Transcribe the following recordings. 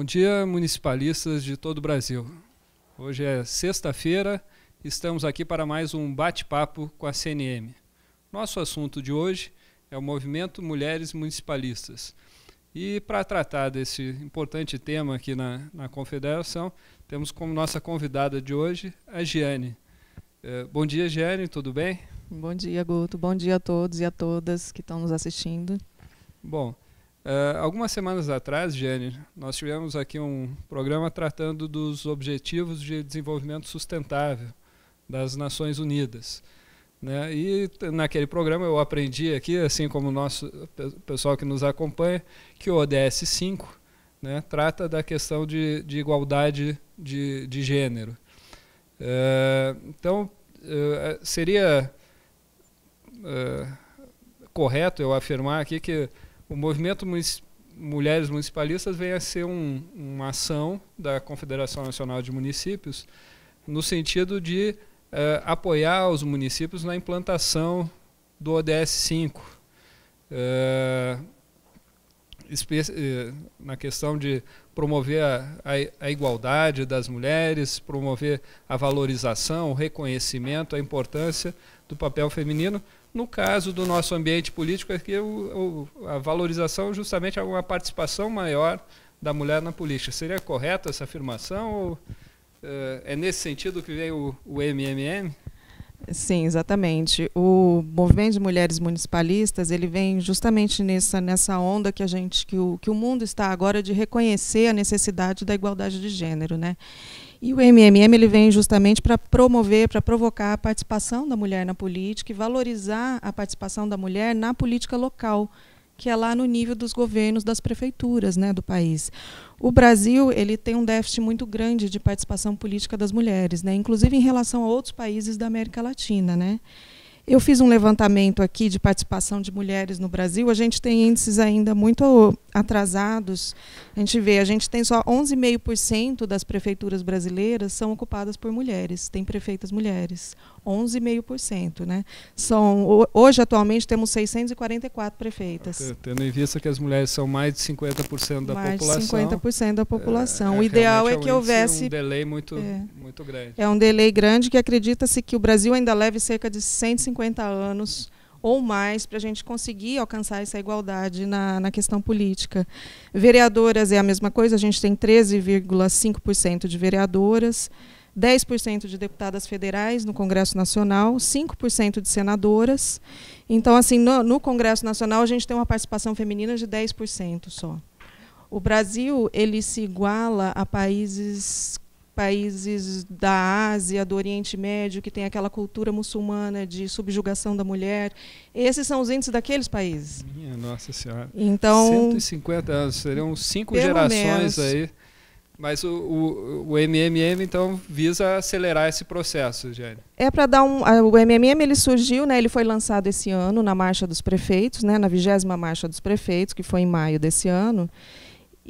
Bom dia, municipalistas de todo o Brasil. Hoje é sexta-feira, estamos aqui para mais um bate-papo com a CNM. Nosso assunto de hoje é o movimento Mulheres Municipalistas. E para tratar desse importante tema aqui na, na, Confederação, temos como nossa convidada de hoje a Giane. É, bom dia, Giane, tudo bem? Bom dia, Guto. Bom dia a todos e a todas que estão nos assistindo. Bom, Uh, algumas semanas atrás, Jane, nós tivemos aqui um programa tratando dos Objetivos de Desenvolvimento Sustentável das Nações Unidas. Né? E naquele programa eu aprendi aqui, assim como o nosso pessoal que nos acompanha, que o ODS 5 né, trata da questão de, de igualdade de, de gênero. Uh, então, uh, seria correto eu afirmar aqui que o movimento Mulheres Municipalistas vem a ser um, uma ação da Confederação Nacional de Municípios no sentido de eh, apoiar os municípios na implantação do ODS 5. Eh, eh, na questão de promover a, a, a, igualdade das mulheres, promover a valorização, o reconhecimento, a importância do papel feminino, no caso do nosso ambiente político, aqui é o, o, a valorização é justamente é uma participação maior da mulher na política. Seria correta essa afirmação? Ou, uh, é nesse sentido que vem o, o MMM? Sim, exatamente. O movimento de mulheres municipalistas ele vem justamente nessa, nessa onda que a gente que o, que o mundo está agora de reconhecer a necessidade da igualdade de gênero, né? E o MMM ele vem justamente para promover, para provocar a participação da mulher na política e valorizar a participação da mulher na política local, que é lá no nível dos governos, das prefeituras, né, do país. O Brasil ele tem um déficit muito grande de participação política das mulheres, né, inclusive em relação a outros países da América Latina, né. Eu fiz um levantamento aqui de participação de mulheres no Brasil. A gente tem índices ainda muito atrasados. A gente vê, a gente tem só 11,5% das prefeituras brasileiras são ocupadas por mulheres. Tem prefeitas mulheres, 11,5%, né? São hoje atualmente temos 644 prefeitas. Tendo em vista que as mulheres são mais de 50% da mais população. Mais de 50% da é, população. É, o ideal é, é que houvesse um delay muito é, muito grande. É um delay grande que acredita-se que o Brasil ainda leve cerca de 150 50 anos ou mais para a gente conseguir alcançar essa igualdade na, na questão política. Vereadoras é a mesma coisa, a gente tem 13,5% de vereadoras, 10% de deputadas federais no Congresso Nacional, 5% de senadoras. Então, assim, no, no Congresso Nacional a gente tem uma participação feminina de 10% só. O Brasil ele se iguala a países países da Ásia, do Oriente Médio, que tem aquela cultura muçulmana de subjugação da mulher. Esses são os índices daqueles países. Minha nossa senhora. Então, 150 anos, seriam cinco gerações menos. aí. Mas o, o, o, MMM, então, visa acelerar esse processo, Jane. É para dar um... O MMM, ele surgiu, né, ele foi lançado esse ano na Marcha dos Prefeitos, né, na vigésima Marcha dos Prefeitos, que foi em maio desse ano.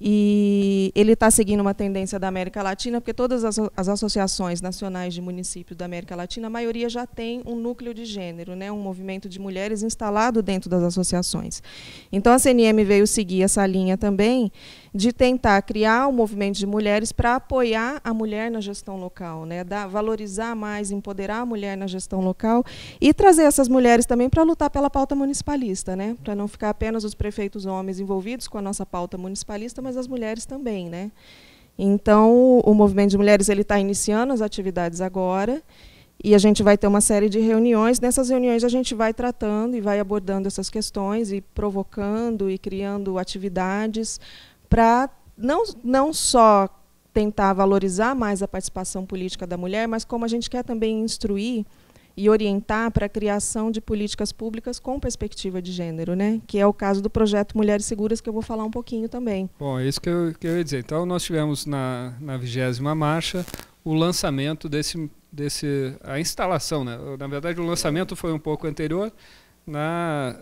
E ele está seguindo uma tendência da América Latina, porque todas as, as, associações nacionais de municípios da América Latina, a maioria já tem um núcleo de gênero, né, um movimento de mulheres instalado dentro das associações. Então a CNM veio seguir essa linha também de tentar criar um movimento de mulheres para apoiar a mulher na gestão local, né? Dar, valorizar mais, empoderar a mulher na gestão local e trazer essas mulheres também para lutar pela pauta municipalista, né? Para não ficar apenas os prefeitos homens envolvidos com a nossa pauta municipalista, mas as mulheres também, né? Então, o movimento de mulheres ele está iniciando as atividades agora e a gente vai ter uma série de reuniões. Nessas reuniões a gente vai tratando e vai abordando essas questões e provocando e criando atividades para não, não só tentar valorizar mais a participação política da mulher, mas como a gente quer também instruir e orientar para a criação de políticas públicas com perspectiva de gênero, né? Que é o caso do projeto Mulheres Seguras, que eu vou falar um pouquinho também. Bom, é isso que eu, que eu ia dizer. Então, nós tivemos na, na 20 marcha o lançamento desse, desse. a instalação, né? Na verdade, o lançamento foi um pouco anterior. Na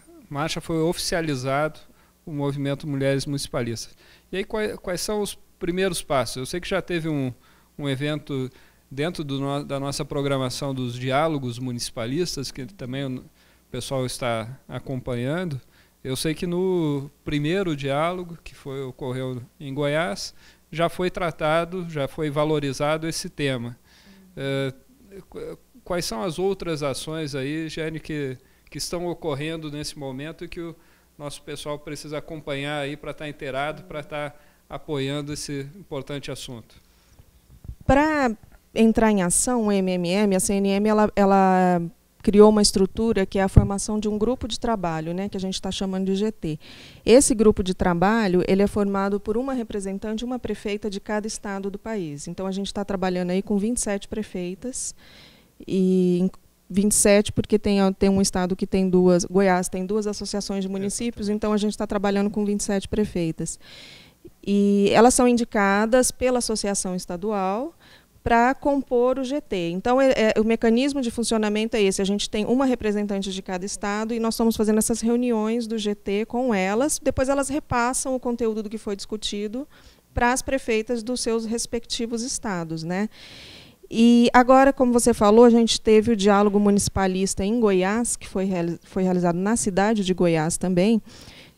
uh, marcha foi oficializado o movimento Mulheres Municipalistas. E aí, quais, quais são os primeiros passos? Eu sei que já teve um, um evento dentro no, da nossa programação dos diálogos municipalistas, que também o pessoal está acompanhando. Eu sei que no primeiro diálogo, que foi, ocorreu em Goiás, já foi tratado, já foi valorizado esse tema. Eh, quais são as outras ações aí, Jane, que, que estão ocorrendo nesse momento e que o nosso pessoal precisa acompanhar aí para estar tá inteirado, para estar tá apoiando esse importante assunto. Para entrar em ação o MMM, a CNM ela, ela criou uma estrutura que é a formação de um grupo de trabalho, né, que a gente está chamando de GT. Esse grupo de trabalho ele é formado por uma representante uma prefeita de cada estado do país. Então a gente está trabalhando aí com 27 prefeitas e 27, porque tem, tem um estado que tem duas, Goiás tem duas associações de municípios, então a gente está trabalhando com 27 prefeitas. E elas são indicadas pela associação estadual para compor o GT. Então, é, é, o mecanismo de funcionamento é esse: a gente tem uma representante de cada estado e nós estamos fazendo essas reuniões do GT com elas, depois elas repassam o conteúdo do que foi discutido para as prefeitas dos seus respectivos estados. Né? E agora, como você falou, a gente teve o diálogo municipalista em Goiás, que foi, reali foi realizado na cidade de Goiás também,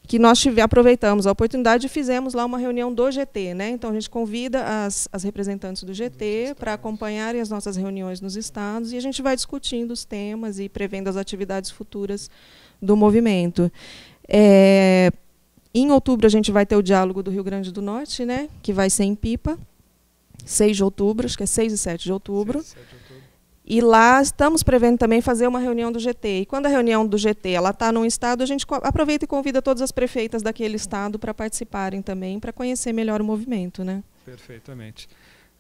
que nós tive, aproveitamos a oportunidade e fizemos lá uma reunião do GT. Né? Então, a gente convida as, as representantes do GT para acompanharem as nossas reuniões nos estados e a gente vai discutindo os temas e prevendo as atividades futuras do movimento. É, em outubro, a gente vai ter o diálogo do Rio Grande do Norte, né? que vai ser em Pipa. 6 de outubro, acho que é 6 e 7 de outubro. 6, 7 de E lá estamos prevendo também fazer uma reunião do GT. E quando a reunião do GT ela está num estado, a gente aproveita e convida todas as prefeitas daquele estado para participarem também, para conhecer melhor o movimento, né? Perfeitamente.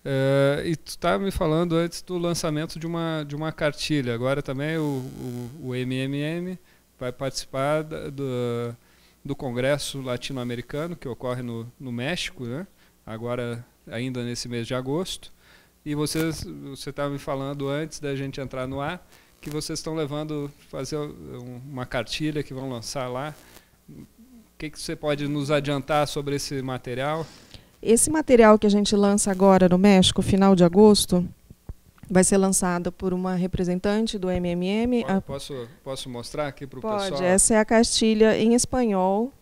Uh, e tu estava tá me falando antes do lançamento de uma de uma cartilha. Agora também o, o, o MMM vai participar da, do, do Congresso Latino-Americano que ocorre no, no México, né? Agora ainda nesse mês de agosto. E vocês, você estava me falando antes da gente entrar no ar, que vocês estão levando, fazer uma cartilha que vão lançar lá. O que, que você pode nos adiantar sobre esse material? Esse material que a gente lança agora no México, final de agosto, vai ser lançado por uma representante do MMM. Posso, posso mostrar aqui para o pessoal? Pode, essa é a cartilha em espanhol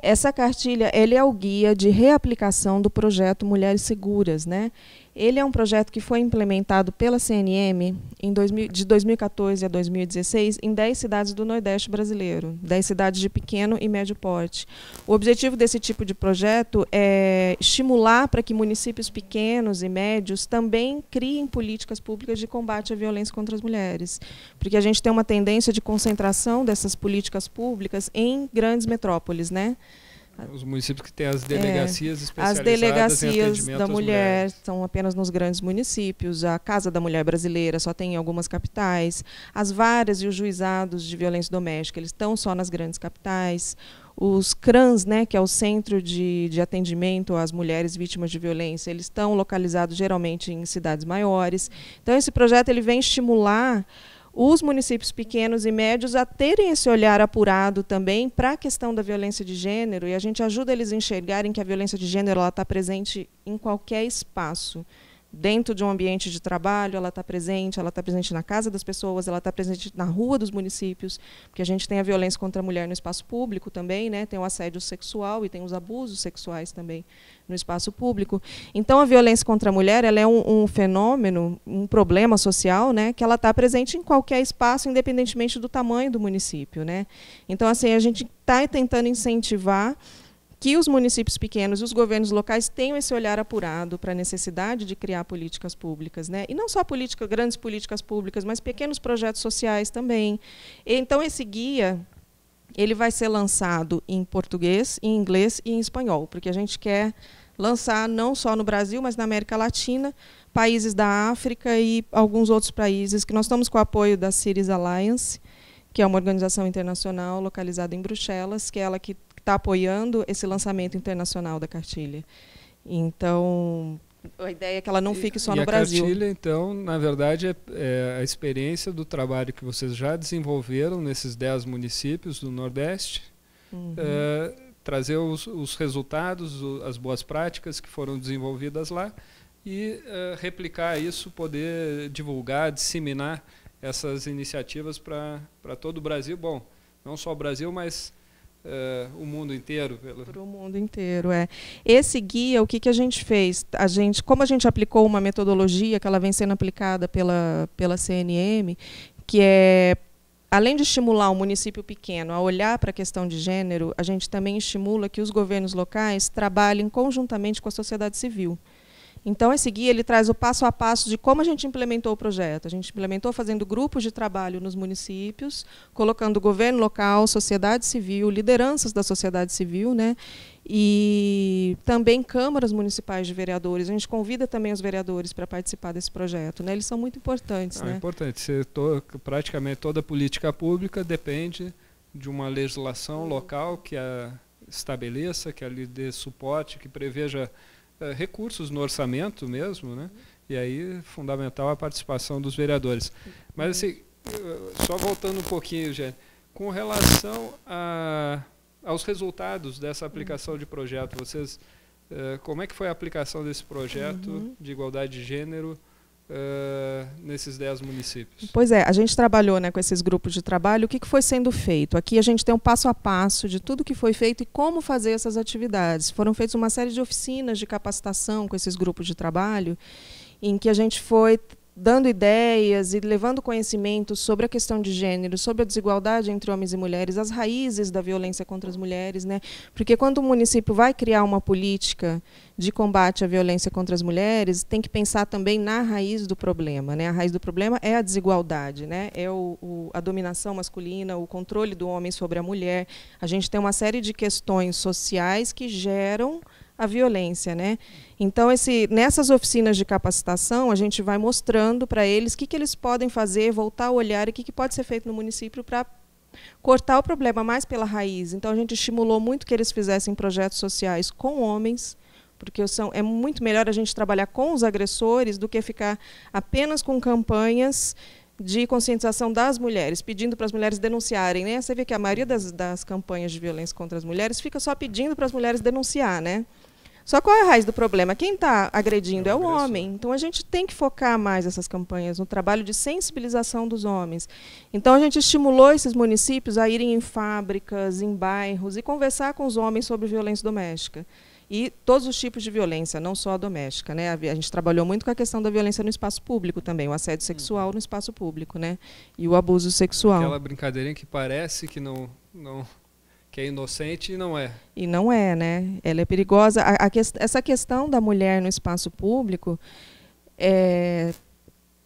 essa cartilha ele é o guia de reaplicação do projeto Mulheres Seguras, né? Ele é um projeto que foi implementado pela CNM em 2000, de 2014 a 2016 em 10 cidades do Nordeste brasileiro, 10 cidades de pequeno e médio porte. O objetivo desse tipo de projeto é estimular para que municípios pequenos e médios também criem políticas públicas de combate à violência contra as mulheres, porque a gente tem uma tendência de concentração dessas políticas públicas em grandes metrópoles, né? Os municípios que têm as é, delegacias é, especializadas. As delegacias da mulher são apenas nos grandes municípios. A Casa da Mulher Brasileira só tem em algumas capitais. As varas e os juizados de violência doméstica, eles estão só nas grandes capitais. Os CRANs, né, que é o Centro de, de Atendimento às Mulheres Vítimas de Violência, eles estão localizados geralmente em cidades maiores. Então, esse projeto ele vem estimular os municípios pequenos e médios a terem esse olhar apurado também para a questão da violência de gênero e a gente ajuda eles a enxergarem que a violência de gênero está presente em qualquer espaço dentro de um ambiente de trabalho, ela está presente, ela está presente na casa das pessoas, ela está presente na rua dos municípios, porque a gente tem a violência contra a mulher no espaço público também, né? tem o assédio sexual e tem os abusos sexuais também no espaço público. Então, a violência contra a mulher ela é um, um fenômeno, um problema social, né? que ela está presente em qualquer espaço, independentemente do tamanho do município. Né? Então, assim, a gente está tentando incentivar que os municípios pequenos e os governos locais tenham esse olhar apurado para a necessidade de criar políticas públicas, né? E não só política, grandes políticas públicas, mas pequenos projetos sociais também. Então esse guia ele vai ser lançado em português, em inglês e em espanhol, porque a gente quer lançar não só no Brasil, mas na América Latina, países da África e alguns outros países que nós estamos com o apoio da Cities Alliance, que é uma organização internacional localizada em Bruxelas, que é ela que está apoiando esse lançamento internacional da cartilha. Então, a ideia é que ela não fique só e no Brasil. A cartilha, então, na verdade, é, é, a experiência do trabalho que vocês já desenvolveram nesses 10 municípios do Nordeste. Uhum. É, trazer os, os resultados, o, as boas práticas que foram desenvolvidas lá e é, replicar isso, poder divulgar, disseminar essas iniciativas para todo o Brasil. Bom, não só o Brasil, mas Uh, o mundo inteiro? Pelo... Para o mundo inteiro, é. Esse guia, o que, que a gente fez? A gente, como a gente aplicou uma metodologia que ela vem sendo aplicada pela, pela CNM, que é além de estimular o município pequeno a olhar para a questão de gênero, a gente também estimula que os governos locais trabalhem conjuntamente com a sociedade civil. Então, esse guia ele traz o passo a passo de como a gente implementou o projeto. A gente implementou fazendo grupos de trabalho nos municípios, colocando governo local, sociedade civil, lideranças da sociedade civil, né? e também câmaras municipais de vereadores. A gente convida também os vereadores para participar desse projeto. Né? Eles são muito importantes. Ah, é né? importante. To, praticamente toda política pública depende de uma legislação local que a estabeleça, que a lhe dê suporte, que preveja eh, recursos no orçamento mesmo, né? E aí, fundamental a participação dos vereadores. Mas, assim, eh, só voltando um pouquinho, gente, com relação a, aos resultados dessa aplicação de projeto, vocês, eh, como é que foi a aplicação desse projeto uhum. de igualdade de gênero Uh, nesses 10 municípios. Pois é, a gente trabalhou né, com esses grupos de trabalho. O que, que, foi sendo feito? Aqui a gente tem um passo a passo de tudo que foi feito e como fazer essas atividades. Foram feitas uma série de oficinas de capacitação com esses grupos de trabalho, em que a gente foi dando ideias e levando conhecimento sobre a questão de gênero, sobre a desigualdade entre homens e mulheres, as raízes da violência contra as mulheres, né? Porque quando o município vai criar uma política de combate à violência contra as mulheres, tem que pensar também na raiz do problema, né? A raiz do problema é a desigualdade, né? É o, o, a dominação masculina, o controle do homem sobre a mulher. A gente tem uma série de questões sociais que geram a violência, né? Então esse nessas oficinas de capacitação a gente vai mostrando para eles o que, que eles podem fazer, voltar o olhar e o que, que pode ser feito no município para cortar o problema mais pela raiz. Então a gente estimulou muito que eles fizessem projetos sociais com homens, porque são, é muito melhor a gente trabalhar com os agressores do que ficar apenas com campanhas de conscientização das mulheres, pedindo para as mulheres denunciarem. Né? Você vê que a maioria das, das campanhas de violência contra as mulheres fica só pedindo para as mulheres denunciar, né? Só qual é a raiz do problema? Quem está agredindo é o é homem. Então a gente tem que focar mais essas campanhas no trabalho de sensibilização dos homens. Então a gente estimulou esses municípios a irem em fábricas, em bairros e conversar com os homens sobre violência doméstica e todos os tipos de violência, não só a doméstica. Né? A gente trabalhou muito com a questão da violência no espaço público também, o assédio hum. sexual no espaço público né? e o abuso sexual. Aquela brincadeirinha que parece que não, não, que é inocente e não é. E não é, né? Ela é perigosa. A, a que, essa questão da mulher no espaço público, é,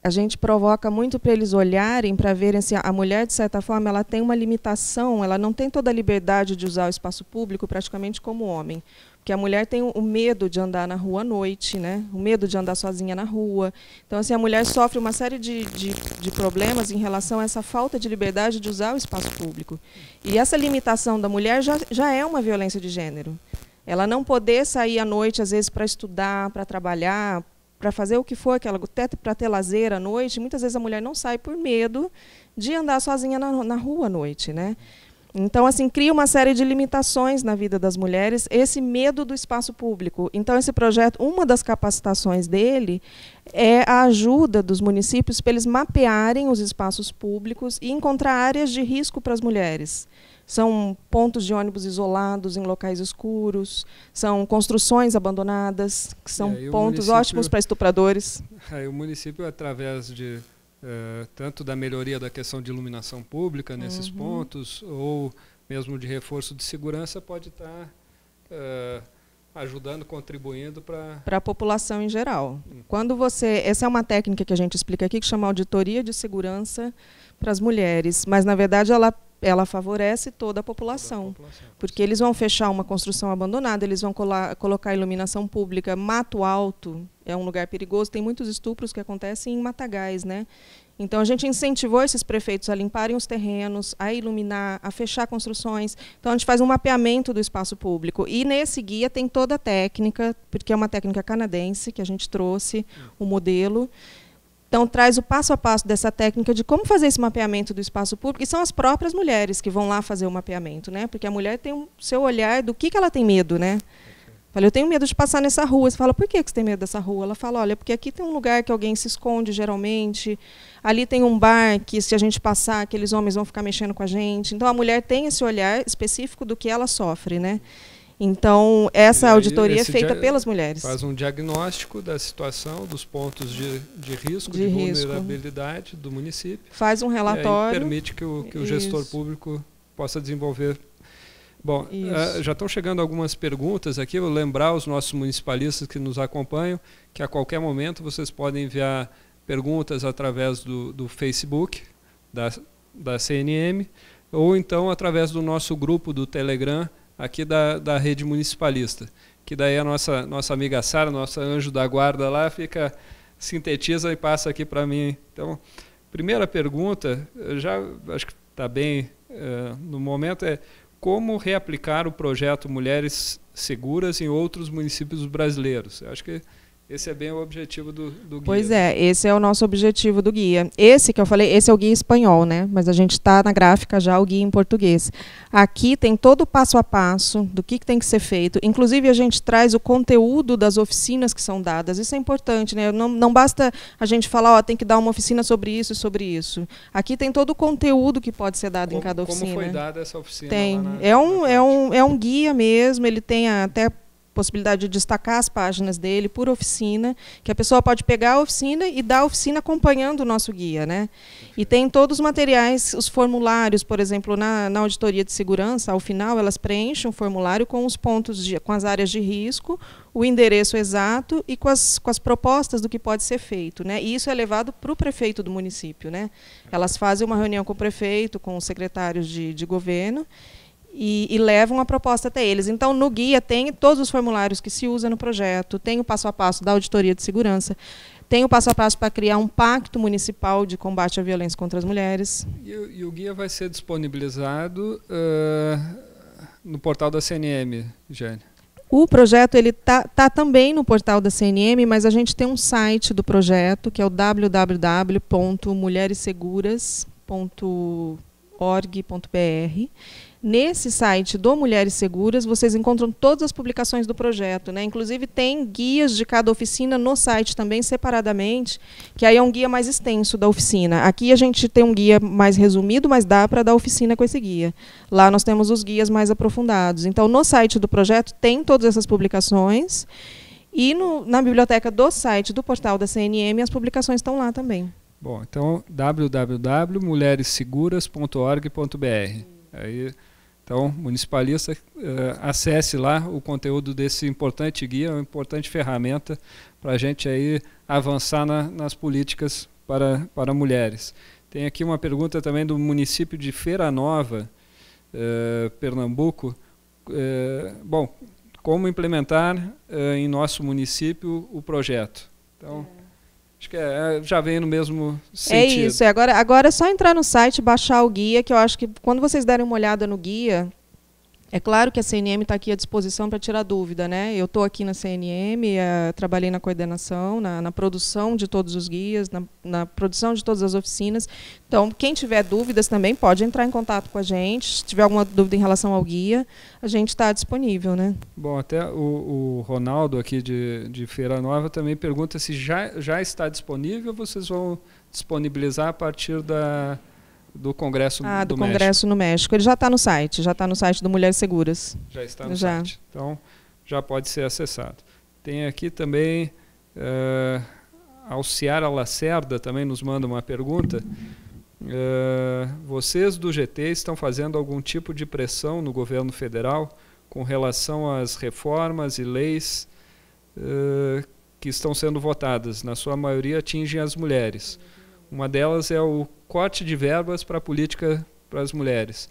a gente provoca muito para eles olharem, para verem se assim, a mulher, de certa forma, ela tem uma limitação, ela não tem toda a liberdade de usar o espaço público praticamente como homem. Porque a mulher tem o medo de andar na rua à noite, né? o medo de andar sozinha na rua. Então, assim, a mulher sofre uma série de, de, de problemas em relação a essa falta de liberdade de usar o espaço público. E essa limitação da mulher já, já é uma violência de gênero. Ela não poder sair à noite, às vezes, para estudar, para trabalhar, para fazer o que for, que ela, até para ter lazer à noite, muitas vezes a mulher não sai por medo de andar sozinha na, na rua à noite. Né? Então, assim, cria uma série de limitações na vida das mulheres, esse medo do espaço público. Então, esse projeto, uma das capacitações dele é a ajuda dos municípios para eles mapearem os espaços públicos e encontrar áreas de risco para as mulheres. São pontos de ônibus isolados em locais escuros, são construções abandonadas, que são pontos ótimos para estupradores. o município, através de eh, tanto da melhoria da questão de iluminação pública nesses uhum. pontos, ou mesmo de reforço de segurança, pode estar eh, ajudando, contribuindo para... Para a população em geral. Uhum. Quando você... Essa é uma técnica que a gente explica aqui, que chama auditoria de segurança para as mulheres, mas, na verdade, ela ela favorece toda a população, toda a população porque eles vão fechar uma construção abandonada, eles vão colar, colocar iluminação pública, mato alto é um lugar perigoso, tem muitos estupros que acontecem em matagais, né? Então a gente incentivou esses prefeitos a limparem os terrenos, a iluminar, a fechar construções. Então a gente faz um mapeamento do espaço público e nesse guia tem toda a técnica, porque é uma técnica canadense que a gente trouxe hum. o modelo. Então, traz o passo a passo dessa técnica de como fazer esse mapeamento do espaço público, e são as próprias mulheres que vão lá fazer o mapeamento, né? porque a mulher tem o seu olhar do que, que ela tem medo. Né? Fala, eu tenho medo de passar nessa rua. Você fala, por que você tem medo dessa rua? Ela fala, olha, porque aqui tem um lugar que alguém se esconde geralmente, ali tem um bar que, se a gente passar, aqueles homens vão ficar mexendo com a gente. Então, a mulher tem esse olhar específico do que ela sofre. Né? Então, essa aí, auditoria é feita pelas mulheres. Faz um diagnóstico da situação, dos pontos de, de risco, de, de risco. vulnerabilidade do município. Faz um relatório. E permite que o, que o gestor público possa desenvolver Bom, uh, já estão chegando algumas perguntas aqui. vou lembrar os nossos municipalistas que nos acompanham que a qualquer momento vocês podem enviar perguntas através do, do Facebook da, da CNM ou então através do nosso grupo do Telegram aqui da, da rede municipalista. Que daí a nossa, nossa amiga Sara, nossa anjo da guarda lá, fica sintetiza e passa aqui para mim. Então, primeira pergunta, já acho que está bem uh, no momento, é como reaplicar o projeto Mulheres Seguras em outros municípios brasileiros? Eu acho que esse é bem o objetivo do, do guia. Pois é, esse é o nosso objetivo do guia. Esse que eu falei, esse é o guia espanhol, né? Mas a gente está na gráfica já o guia em português. Aqui tem todo o passo a passo do que, que tem que ser feito. Inclusive, a gente traz o conteúdo das oficinas que são dadas. Isso é importante, né? Não, não basta a gente falar, ó, tem que dar uma oficina sobre isso e sobre isso. Aqui tem todo o conteúdo que pode ser dado como, em cada oficina. Como foi dada essa oficina? Tem. Na, é, um, é, um, é um guia mesmo, ele tem até possibilidade de destacar as páginas dele por oficina, que a pessoa pode pegar a oficina e dar a oficina acompanhando o nosso guia. Né? E tem todos os materiais, os formulários, por exemplo, na, na auditoria de segurança, ao final elas preenchem um formulário com os pontos, de, com as áreas de risco, o endereço exato e com as, com as propostas do que pode ser feito. Né? E isso é levado para o prefeito do município. Né? Elas fazem uma reunião com o prefeito, com os secretários de, de governo, e, e, levam a proposta até eles. Então, no guia tem todos os formulários que se usa no projeto, tem o passo a passo da auditoria de segurança, tem o passo a passo para criar um pacto municipal de combate à violência contra as mulheres. E, e o guia vai ser disponibilizado uh, no portal da CNM, Jane? O projeto ele tá, tá também no portal da CNM, mas a gente tem um site do projeto que é o www.mulheresseguras.org.br Nesse site do Mulheres Seguras, vocês encontram todas as publicações do projeto, né? Inclusive tem guias de cada oficina no site também separadamente, que aí é um guia mais extenso da oficina. Aqui a gente tem um guia mais resumido, mas dá para dar oficina com esse guia. Lá nós temos os guias mais aprofundados. Então no site do projeto tem todas essas publicações. E no, na biblioteca do site do portal da CNM as publicações estão lá também. Bom, então www.mulheresseguras.org.br. Aí então, municipalista, eh, acesse lá o conteúdo desse importante guia, uma importante ferramenta para a gente aí avançar na, nas políticas para, para mulheres. Tem aqui uma pergunta também do município de Feira Nova, eh, Pernambuco. Eh, bom, como implementar em nosso município o projeto? Então, Acho que é, é, já vem no mesmo é sentido. É isso. Agora, agora é só entrar no site, baixar o guia, que eu acho que quando vocês derem uma olhada no guia, é claro que a CNM está aqui à disposição para tirar dúvida. Né? Eu estou aqui na CNM, uh, eh, trabalhei na coordenação, na, na, produção de todos os guias, na, na produção de todas as oficinas. Então, quem tiver dúvidas também pode entrar em contato com a gente. Se tiver alguma dúvida em relação ao guia, a gente está disponível. Né? Bom, até o, o Ronaldo aqui de, de Feira Nova também pergunta se já, já está disponível, vocês vão disponibilizar a partir da, do Congresso ah, do, do Congresso México. no México. Ele já está no site, já está no site do Mulheres Seguras. Já está no já. site. Então, já pode ser acessado. Tem aqui também uh, Alciara Lacerda também nos manda uma pergunta. Uh, vocês do GT estão fazendo algum tipo de pressão no governo federal com relação às reformas e leis uh, que estão sendo votadas? Na sua maioria atingem as mulheres. Uma delas é o corte de verbas para a política para as mulheres.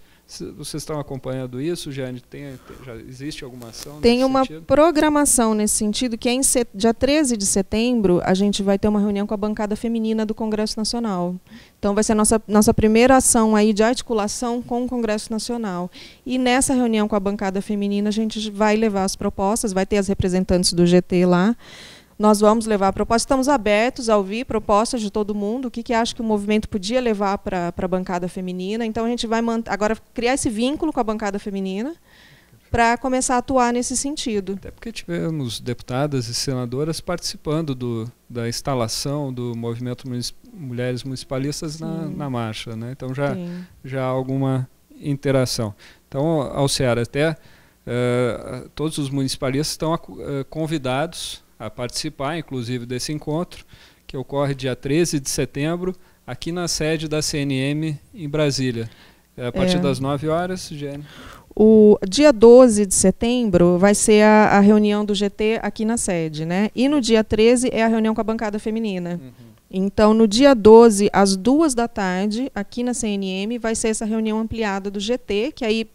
Vocês estão acompanhando isso, Jane? Tem, tem, já existe alguma ação? Tem uma sentido? programação nesse sentido, que é em set, dia 13 de setembro, a gente vai ter uma reunião com a bancada feminina do Congresso Nacional. Então vai ser a nossa, nossa primeira ação aí de articulação com o Congresso Nacional. E nessa reunião com a bancada feminina, a gente vai levar as propostas, vai ter as representantes do GT lá. Nós vamos levar propostas, estamos abertos a ouvir propostas de todo mundo, o que, que acha que o movimento podia levar para a bancada feminina. Então, a gente vai agora criar esse vínculo com a bancada feminina para começar a atuar nesse sentido. Até porque tivemos deputadas e senadoras participando do, da instalação do movimento Municip Mulheres Municipalistas na, na, marcha, né? Então já já há alguma interação. Então, ao Ceará até uh, todos os municipalistas estão uh, convidados a participar, inclusive, desse encontro, que ocorre dia 13 de setembro, aqui na sede da CNM em Brasília. É a partir é. das 9 horas, Gênio. O dia 12 de setembro vai ser a, a, reunião do GT aqui na sede, né? E no dia 13 é a reunião com a bancada feminina. Uhum. Então, no dia 12, às duas da tarde, aqui na CNM, vai ser essa reunião ampliada do GT, que aí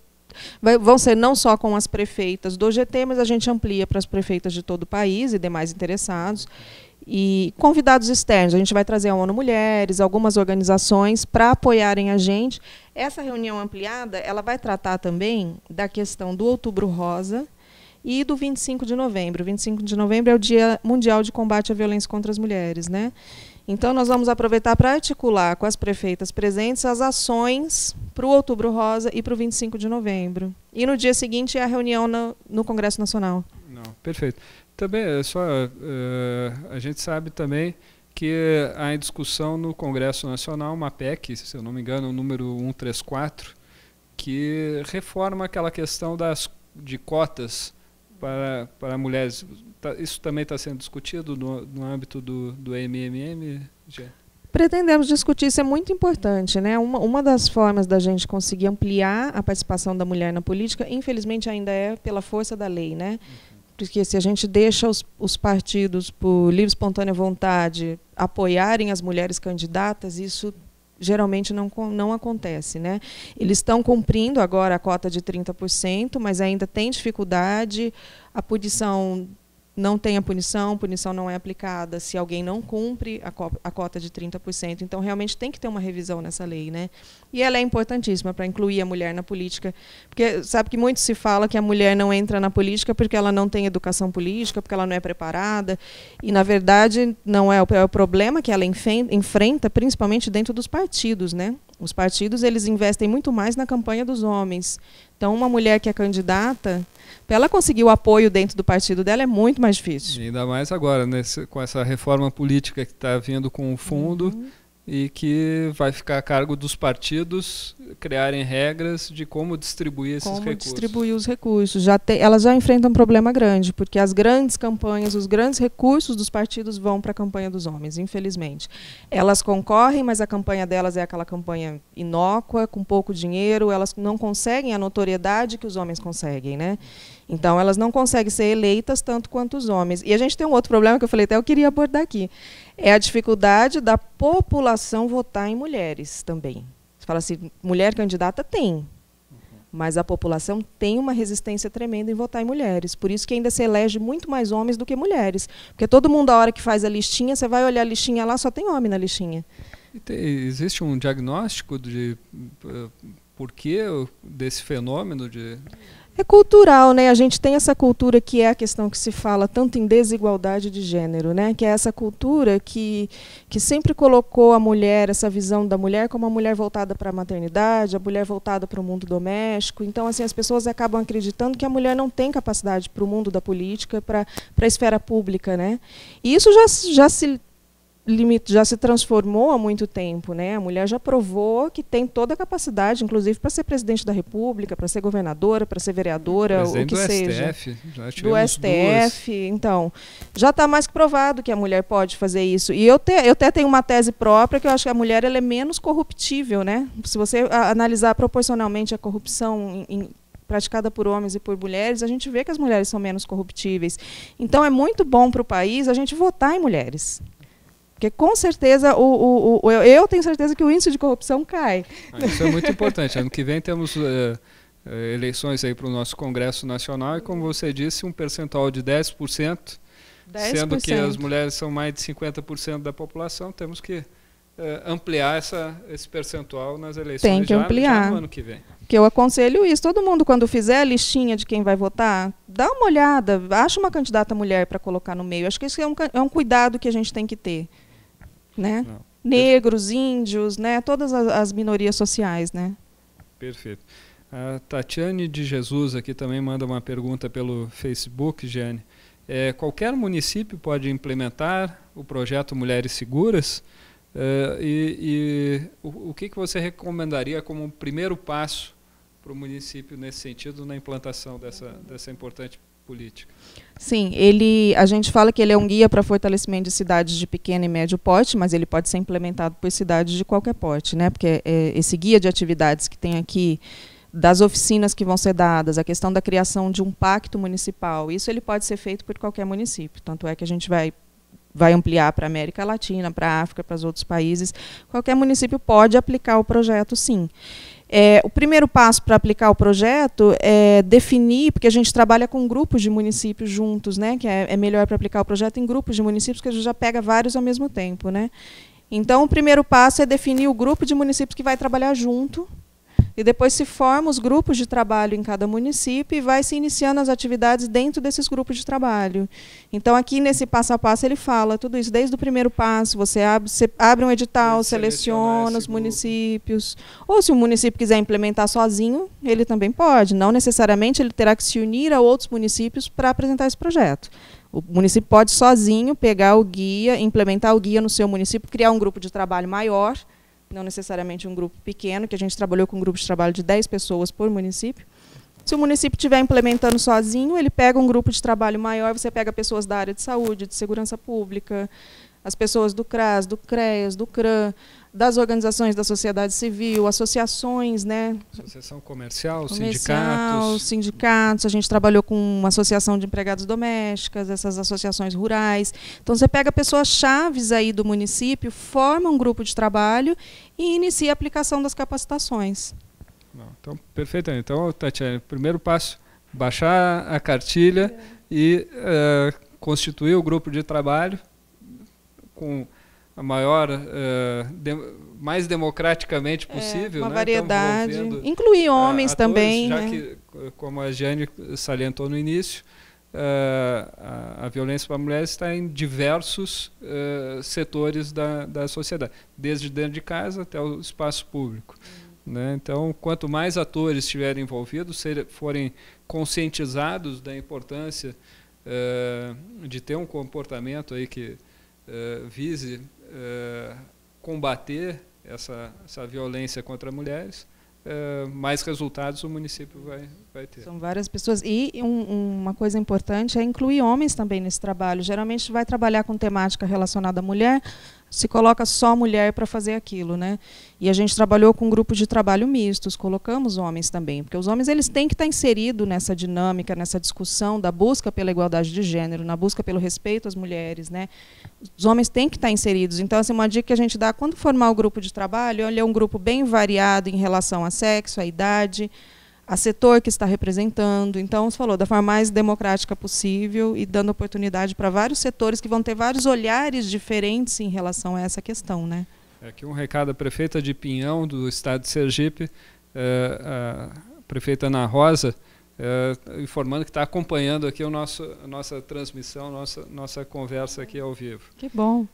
vão ser não só com as prefeitas do GT, mas a gente amplia para as prefeitas de todo o país e demais interessados. E convidados externos, a gente vai trazer a ONU Mulheres, algumas organizações para apoiarem a gente. Essa reunião ampliada, ela vai tratar também da questão do Outubro Rosa, e do 25 de novembro. 25 de novembro é o Dia Mundial de Combate à Violência contra as Mulheres, né? Então, nós vamos aproveitar para articular com as prefeitas presentes as ações para o Outubro Rosa e para o 25 de novembro. E no dia seguinte é a reunião no, no Congresso Nacional. Não, perfeito. Também, é só, uh, a gente sabe também que há em discussão no Congresso Nacional uma PEC, se eu não me engano, o número 134, que reforma aquela questão das, de cotas para, para mulheres tá, isso também está sendo discutido no, no âmbito do, do MMM, Pretendemos discutir, isso é muito importante. Né? Uma, uma das formas da gente conseguir ampliar a participação da mulher na política, infelizmente, ainda é pela força da lei. Né? Porque se a gente deixa os, os partidos, por livre espontânea vontade, apoiarem as mulheres candidatas, isso geralmente não, não acontece. Né? Eles estão cumprindo agora a cota de 30%, mas ainda tem dificuldade. A punição não tem a punição, punição não é aplicada se alguém não cumpre a, co a cota de 30%. Então, realmente tem que ter uma revisão nessa lei. Né? E ela é importantíssima para incluir a mulher na política. Porque sabe que muito se fala que a mulher não entra na política porque ela não tem educação política, porque ela não é preparada. E, na verdade, não é o, é o problema que ela enfrenta, principalmente dentro dos partidos. Né? Os partidos eles investem muito mais na campanha dos homens então, uma mulher que é candidata, para ela conseguir o apoio dentro do partido dela é muito mais difícil. E ainda mais agora, nesse, com essa reforma política que está vindo com o fundo. Uhum e que vai ficar a cargo dos partidos criarem regras de como distribuir esses como recursos. Como distribuir os recursos. Já te, elas já enfrentam um problema grande, porque as grandes campanhas, os grandes recursos dos partidos vão para a campanha dos homens, infelizmente. Elas concorrem, mas a campanha delas é aquela campanha inócua, com pouco dinheiro, elas não conseguem a notoriedade que os homens conseguem, né? Então, elas não conseguem ser eleitas tanto quanto os homens. E a gente tem um outro problema que eu falei até eu queria abordar aqui é a dificuldade da população votar em mulheres também. Você fala assim, mulher candidata tem, mas a população tem uma resistência tremenda em votar em mulheres. Por isso que ainda se elege muito mais homens do que mulheres. Porque todo mundo, a hora que faz a listinha, você vai olhar a listinha lá, só tem homem na listinha. existe um diagnóstico de eh, porquê desse fenômeno de é cultural, né? A gente tem essa cultura que é a questão que se fala tanto em desigualdade de gênero, né? Que é essa cultura que, que sempre colocou a mulher, essa visão da mulher como a mulher voltada para a maternidade, a mulher voltada para o mundo doméstico. Então, assim, as pessoas acabam acreditando que a mulher não tem capacidade para o mundo da política, para, para a esfera pública, né? E isso já, já se limite já se transformou há muito tempo, né? A mulher já provou que tem toda a capacidade, inclusive para ser presidente da República, para ser governadora, para ser vereadora, presidente o que do seja. STF, já do STF, duas. então já está mais que provado que a mulher pode fazer isso. E eu, te, eu até tenho uma tese própria que eu acho que a mulher ela é menos corruptível, né? Se você analisar proporcionalmente a corrupção em, em praticada por homens e por mulheres, a gente vê que as mulheres são menos corruptíveis. Então é muito bom para o país a gente votar em mulheres. Porque com certeza o, o, o eu, eu, tenho certeza que o índice de corrupção cai. Ah, isso é muito importante. Ano que vem temos uh, eleições aí para o nosso Congresso Nacional e, como você disse, um percentual de 10%, 10%. sendo que as mulheres são mais de 50% da população, temos que Uh, ampliar essa, esse percentual nas eleições Tem que já, ampliar. Já no ano que vem. Que eu aconselho isso. Todo mundo, quando fizer a listinha de quem vai votar, dá uma olhada, acha uma candidata mulher para colocar no meio. Acho que isso é um, é um cuidado que a gente tem que ter né? Não, Negros, índios, né? Todas as, minorias sociais, né? Perfeito. A Tatiane de Jesus aqui também manda uma pergunta pelo Facebook, Jane. É, qualquer município pode implementar o projeto Mulheres Seguras? É, e, e o, o, que, que você recomendaria como primeiro passo para o município nesse sentido, na implantação dessa, dessa importante política? Sim, ele, a gente fala que ele é um guia para fortalecimento de cidades de pequeno e médio porte, mas ele pode ser implementado por cidades de qualquer porte, né? Porque é, esse guia de atividades que tem aqui das oficinas que vão ser dadas, a questão da criação de um pacto municipal, isso ele pode ser feito por qualquer município. Tanto é que a gente vai vai ampliar para a América Latina, para a África, para os outros países. Qualquer município pode aplicar o projeto, sim. É, o primeiro passo para aplicar o projeto é definir, porque a gente trabalha com grupos de municípios juntos, né? Que é, é melhor para aplicar o projeto em grupos de municípios, que a gente já pega vários ao mesmo tempo, né? Então, o primeiro passo é definir o grupo de municípios que vai trabalhar junto e depois se formam os grupos de trabalho em cada município e vai se iniciando as atividades dentro desses grupos de trabalho. Então, aqui nesse passo a passo, ele fala tudo isso. Desde o primeiro passo, você abre, você abre um edital, seleciona os municípios. Grupo. Ou se o município quiser implementar sozinho, ele também pode. Não necessariamente ele terá que se unir a outros municípios para apresentar esse projeto. O município pode sozinho pegar o guia, implementar o guia no seu município, criar um grupo de trabalho maior não necessariamente um grupo pequeno, que a gente trabalhou com um grupo de trabalho de 10 pessoas por município. Se o município estiver implementando sozinho, ele pega um grupo de trabalho maior, você pega pessoas da área de saúde, de segurança pública, as pessoas do CRAS, do CREAS, do CRAM, das organizações da sociedade civil, associações, né? Associação comercial, comercial sindicatos. sindicatos. A gente trabalhou com uma associação de empregados domésticas, essas associações rurais. Então você pega pessoas chaves aí do município, forma um grupo de trabalho e inicia a aplicação das capacitações. Não, então, perfeito. Então, Tatiana, primeiro passo, baixar a cartilha é. e uh, constituir o grupo de trabalho com a maior, uh, eh, de, mais democraticamente é, possível. É, uma né? variedade. Então, Incluir eh, homens também. Já né? que, eh, como a Jane salientou no início, uh, a, a, violência para mulheres está em diversos uh, setores da, da sociedade, desde dentro de casa até o espaço público. Uhum. Né? Então, quanto mais atores estiverem envolvidos, ser, forem conscientizados da importância de ter um comportamento aí que vise é, combater essa, essa violência contra mulheres, é, mais resultados o município vai, vai ter. São várias pessoas. E um, uma coisa importante é incluir homens também nesse trabalho. Geralmente vai trabalhar com temática relacionada à mulher, se coloca só mulher para fazer aquilo, né? E a gente trabalhou com grupos de trabalho mistos, colocamos homens também, porque os homens eles têm que estar tá inseridos nessa dinâmica, nessa discussão da busca pela igualdade de gênero, na busca pelo respeito às mulheres, né? Os homens têm que estar tá inseridos. Então, assim, uma dica que a gente dá quando formar o grupo de trabalho, olha, é um grupo bem variado em relação a sexo, a idade, a setor que está representando. Então, você falou da forma mais democrática possível e dando oportunidade para vários setores que vão ter vários olhares diferentes em relação a essa questão. Né? Aqui um recado à prefeita de Pinhão, do estado de Sergipe, eh, a prefeita Ana Rosa, eh, informando que está acompanhando aqui o nosso, a nossa transmissão, nossa, nossa conversa aqui ao vivo. Que bom.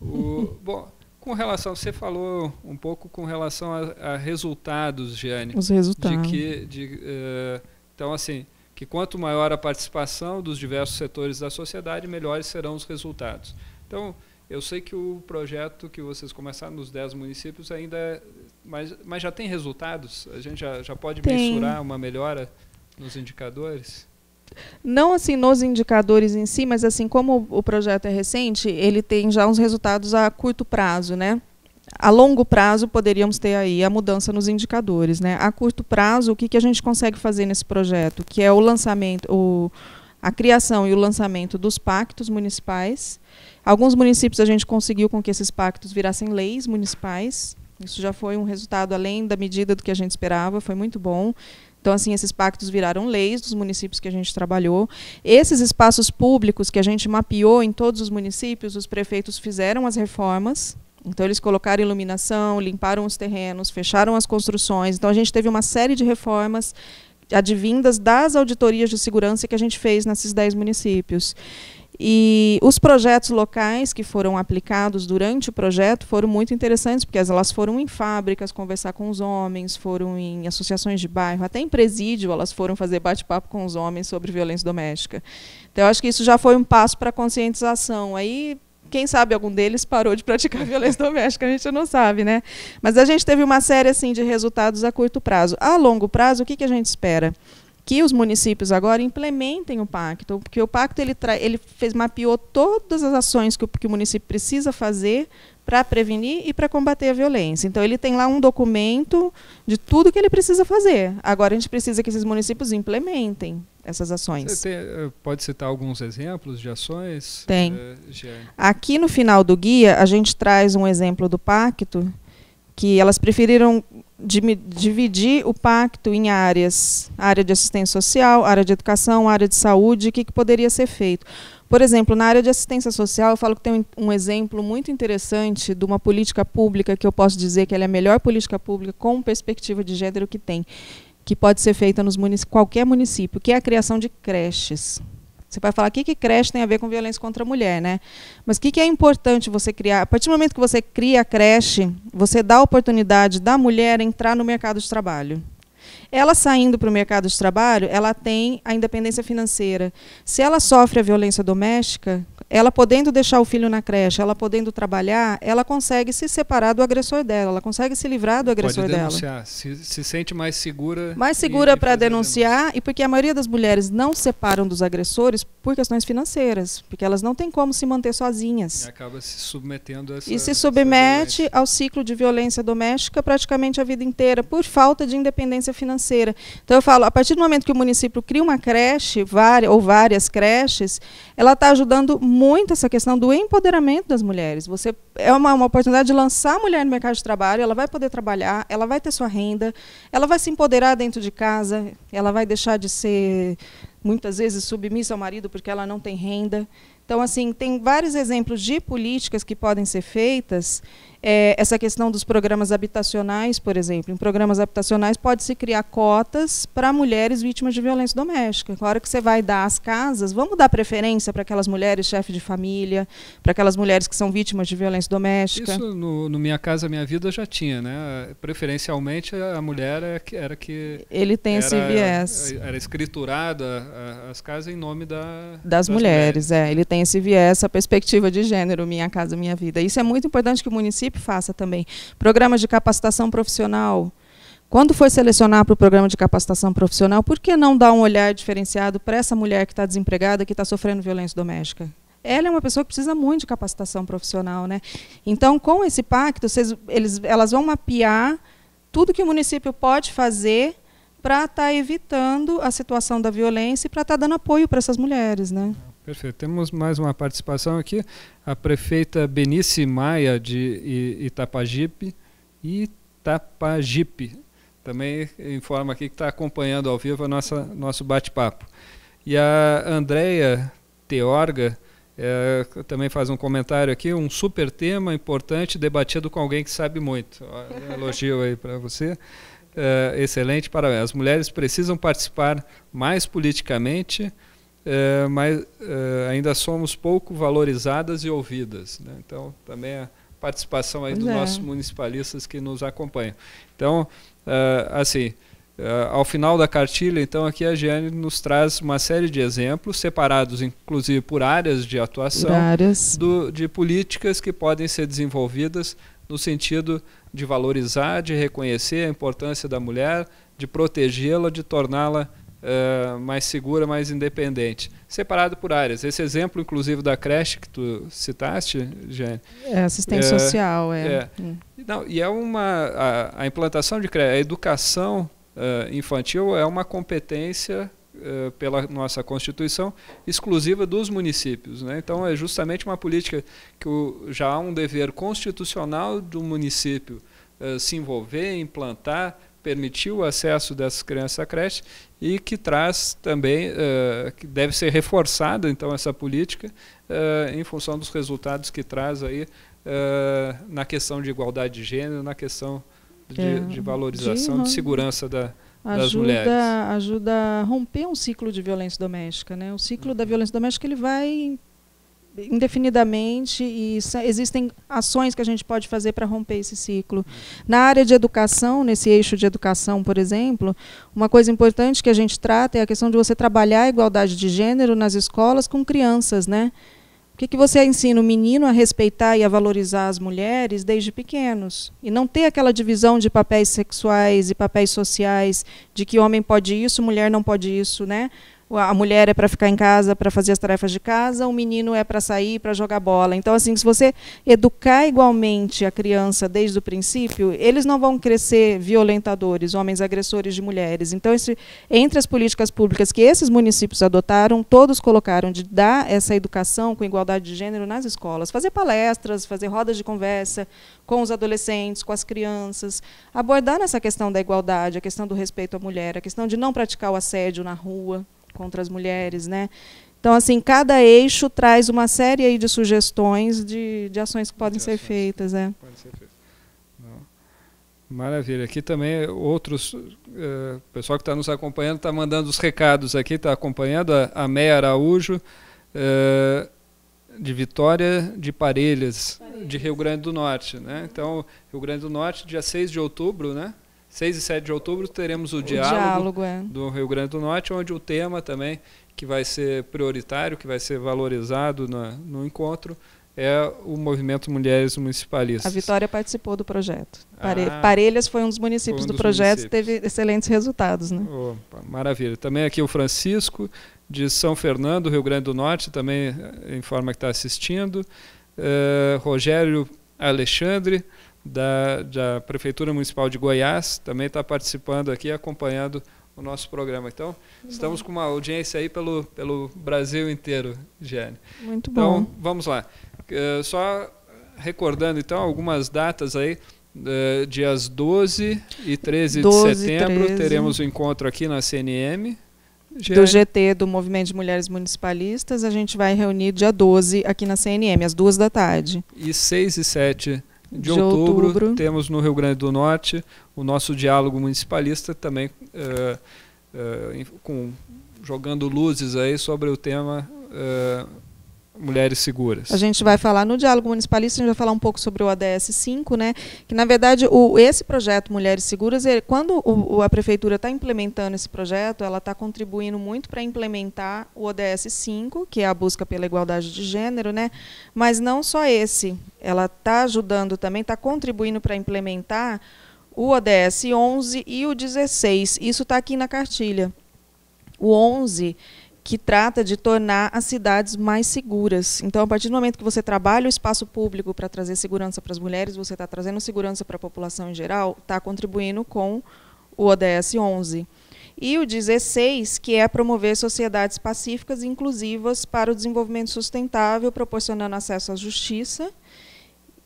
O, bom, com relação, você falou um pouco com relação a, a resultados, Giane. Os resultados. De que, de, uh, então, assim, que quanto maior a participação dos diversos setores da sociedade, melhores serão os resultados. Então, eu sei que o projeto que vocês começaram nos 10 municípios ainda é, mas, mas já tem resultados? A gente já, já pode tem. mensurar uma melhora nos indicadores? não assim nos indicadores em si, mas assim como o projeto é recente, ele tem já uns resultados a curto prazo, né? A longo prazo poderíamos ter aí a mudança nos indicadores, né? A curto prazo, o que, que a gente consegue fazer nesse projeto, que é o lançamento, o, a criação e o lançamento dos pactos municipais. Alguns municípios a gente conseguiu com que esses pactos virassem leis municipais. Isso já foi um resultado além da medida do que a gente esperava, foi muito bom. Então, assim, esses pactos viraram leis dos municípios que a gente trabalhou. Esses espaços públicos que a gente mapeou em todos os municípios, os prefeitos fizeram as reformas. Então, eles colocaram iluminação, limparam os terrenos, fecharam as construções. Então, a gente teve uma série de reformas advindas das auditorias de segurança que a gente fez nesses 10 municípios. E os projetos locais que foram aplicados durante o projeto foram muito interessantes, porque elas foram em fábricas conversar com os homens, foram em associações de bairro, até em presídio elas foram fazer bate-papo com os homens sobre violência doméstica. Então, eu acho que isso já foi um passo para a conscientização. Aí quem sabe algum deles parou de praticar violência doméstica, a gente não sabe, né? Mas a gente teve uma série assim de resultados a curto prazo. A longo prazo, o que, que a gente espera? que os municípios agora implementem o pacto, porque o pacto ele, ele fez mapeou todas as ações que o, que o município precisa fazer para prevenir e para combater a violência. Então ele tem lá um documento de tudo que ele precisa fazer. Agora a gente precisa que esses municípios implementem essas ações. Tem, eh, pode citar alguns exemplos de ações? Tem. Uh, Aqui no final do guia a gente traz um exemplo do pacto que elas preferiram dividir o pacto em áreas, área de assistência social, área de educação, área de saúde, o que, que poderia ser feito. Por exemplo, na área de assistência social, eu falo que tem um exemplo muito interessante de uma política pública que eu posso dizer que ela é a melhor política pública com perspectiva de gênero que tem, que pode ser feita nos qualquer município, que é a criação de creches. Você vai falar o que, que creche tem a ver com violência contra a mulher, né? Mas o que, que é importante você criar? A partir do momento que você cria a creche, você dá a oportunidade da mulher entrar no mercado de trabalho. Ela saindo para o mercado de trabalho, ela tem a independência financeira. Se ela sofre a violência doméstica, ela podendo deixar o filho na creche, ela podendo trabalhar, ela consegue se separar do agressor dela, ela consegue se livrar do agressor Pode denunciar. dela. Se, se sente mais segura. Mais segura para denunciar, e porque a maioria das mulheres não separam dos agressores por questões financeiras, porque elas não têm como se manter sozinhas. E acaba se submetendo a essa, E se submete ao ciclo de violência doméstica praticamente a vida inteira, por falta de independência financeira financeira. Então, eu falo, a partir do momento que o município cria uma creche, várias, ou várias creches, ela está ajudando muito essa questão do empoderamento das mulheres. Você É uma, uma oportunidade de lançar a mulher no mercado de trabalho, ela vai poder trabalhar, ela vai ter sua renda, ela vai se empoderar dentro de casa, ela vai deixar de ser, muitas vezes, submissa ao marido porque ela não tem renda. Então, assim, tem vários exemplos de políticas que podem ser feitas é, essa questão dos programas habitacionais, por exemplo. Em programas habitacionais pode-se criar cotas para mulheres vítimas de violência doméstica. Na hora que você vai dar as casas, vamos dar preferência para aquelas mulheres chefes de família, para aquelas mulheres que são vítimas de violência doméstica. Isso no, no, Minha Casa Minha Vida já tinha, né? Preferencialmente a mulher era é que... Era que Ele tem era, esse viés. Era escriturada as casas em nome da, das, das mulheres, mulheres. É, ele tem esse viés, essa perspectiva de gênero, Minha Casa Minha Vida. Isso é muito importante que o município município faça também. Programas de capacitação profissional. Quando for selecionar para o programa de capacitação profissional, por que não dar um olhar diferenciado para essa mulher que está desempregada, que está sofrendo violência doméstica? Ela é uma pessoa que precisa muito de capacitação profissional. Né? Então, com esse pacto, vocês, eles, elas vão mapear tudo que o município pode fazer para estar tá evitando a situação da violência e para estar tá dando apoio para essas mulheres. Né? Perfeito. Temos mais uma participação aqui. A prefeita Benice Maia, de Itapajipe. Itapajipe. Também informa aqui que está acompanhando ao vivo a nossa, nosso bate-papo. E a Andréia Teorga é, também faz um comentário aqui, um super tema importante, debatido com alguém que sabe muito. Um elogio aí para você. É, excelente, parabéns. As mulheres precisam participar mais politicamente eh, mas eh, ainda somos pouco valorizadas e ouvidas. Né? Então, também a participação aí dos é. nossos municipalistas que nos acompanham. Então, eh, assim, ao final da cartilha, então, aqui a Giane nos traz uma série de exemplos, separados inclusive por áreas de atuação, áreas. Do, de políticas que podem ser desenvolvidas no sentido de valorizar, de reconhecer a importância da mulher, de protegê-la, de torná-la mais segura, mais independente, separado por áreas. Esse exemplo, inclusive, da creche que tu citaste, Jane. É, assistência é, social, é. é. Não, e é uma. A, a implantação de creche, a educação uh, infantil é uma competência pela nossa Constituição, exclusiva dos municípios. Né? Então, é justamente uma política que o, já há um dever constitucional do município uh, se envolver, implantar, permitiu o acesso dessas crianças à creche e que traz também, uh, que deve ser reforçada então essa política uh, em função dos resultados que traz aí uh, na questão de igualdade de gênero, na questão de, é, de valorização, de, de segurança da, ajuda, das mulheres. Ajuda a romper um ciclo de violência doméstica. Né? O ciclo uhum. da violência doméstica ele vai indefinidamente e existem ações que a gente pode fazer para romper esse ciclo. Na área de educação, nesse eixo de educação, por exemplo, uma coisa importante que a gente trata é a questão de você trabalhar a igualdade de gênero nas escolas com crianças, né? O que, que você ensina o menino a respeitar e a valorizar as mulheres desde pequenos? E não ter aquela divisão de papéis sexuais e papéis sociais, de que homem pode isso, mulher não pode isso, né? a mulher é para ficar em casa, para fazer as tarefas de casa, o menino é para sair, para jogar bola. Então, assim, se você educar igualmente a criança desde o princípio, eles não vão crescer violentadores, homens agressores de mulheres. Então, esse, entre as políticas públicas que esses municípios adotaram, todos colocaram de dar essa educação com igualdade de gênero nas escolas, fazer palestras, fazer rodas de conversa com os adolescentes, com as crianças, abordar essa questão da igualdade, a questão do respeito à mulher, a questão de não praticar o assédio na rua contra as mulheres, né? Então, assim, cada eixo traz uma série aí de sugestões de, de ações que podem é. de ser feitas. né? Pode ser feitas. Maravilha. Aqui também outros, uh, pessoal que está nos acompanhando está mandando os recados aqui, está acompanhando a, a Meia Araújo, uh, de Vitória de Parelhas, Parelhas, de Rio Grande do Norte. Né? Então, Rio Grande do Norte, dia 6 de outubro, né? 6 e 7 de outubro teremos o, o diálogo, diálogo é. do Rio Grande do Norte, onde o tema também que vai ser prioritário, que vai ser valorizado na, no encontro, é o Movimento Mulheres Municipalistas. A Vitória participou do projeto. Ah, Parelhas foi um dos municípios um dos do projeto e teve excelentes resultados. Né? Opa, maravilha. Também aqui o Francisco, de São Fernando, Rio Grande do Norte, também informa eh, que está assistindo. Uh, Rogério Alexandre, da, da Prefeitura Municipal de Goiás, também está participando aqui, acompanhando o nosso programa. Então, Muito estamos bom. com uma audiência aí pelo, pelo Brasil inteiro, Jane. Muito então, bom. Então, vamos lá. Uh, só recordando, então, algumas datas aí. Uh, dias 12 e 13 12, de setembro 13. teremos o um encontro aqui na CNM. Do GT, do Movimento de Mulheres Municipalistas, a gente vai reunir dia 12 aqui na CNM, às duas da tarde. E 6 e 7 de, de outubro, outubro, temos no Rio Grande do Norte o nosso diálogo municipalista também uh, uh, com, jogando luzes aí sobre o tema eh, mulheres seguras? A gente vai falar no diálogo municipalista, a gente vai falar um pouco sobre o ADS 5, né? Que na verdade o, esse projeto Mulheres Seguras, ele, quando o, a prefeitura está implementando esse projeto, ela está contribuindo muito para implementar o ODS 5, que é a busca pela igualdade de gênero, né? Mas não só esse, ela está ajudando também, está contribuindo para implementar o ODS 11 e o 16. Isso está aqui na cartilha. O 11 que trata de tornar as cidades mais seguras. Então, a partir do momento que você trabalha o espaço público para trazer segurança para as mulheres, você está trazendo segurança para a população em geral, está contribuindo com o ODS 11. E o 16, que é promover sociedades pacíficas e inclusivas para o desenvolvimento sustentável, proporcionando acesso à justiça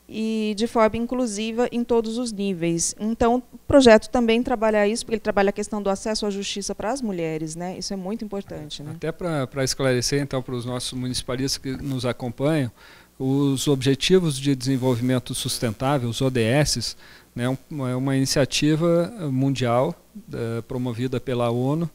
e de forma inclusiva em todos os níveis. Então, o projeto também trabalha isso, porque ele trabalha a questão do acesso à justiça para as mulheres, né? Isso é muito importante. Né? Até para esclarecer, então, para os nossos municipalistas que nos acompanham, os Objetivos de Desenvolvimento Sustentável, os ODS, né, é uma iniciativa eh, mundial uh, promovida pela ONU,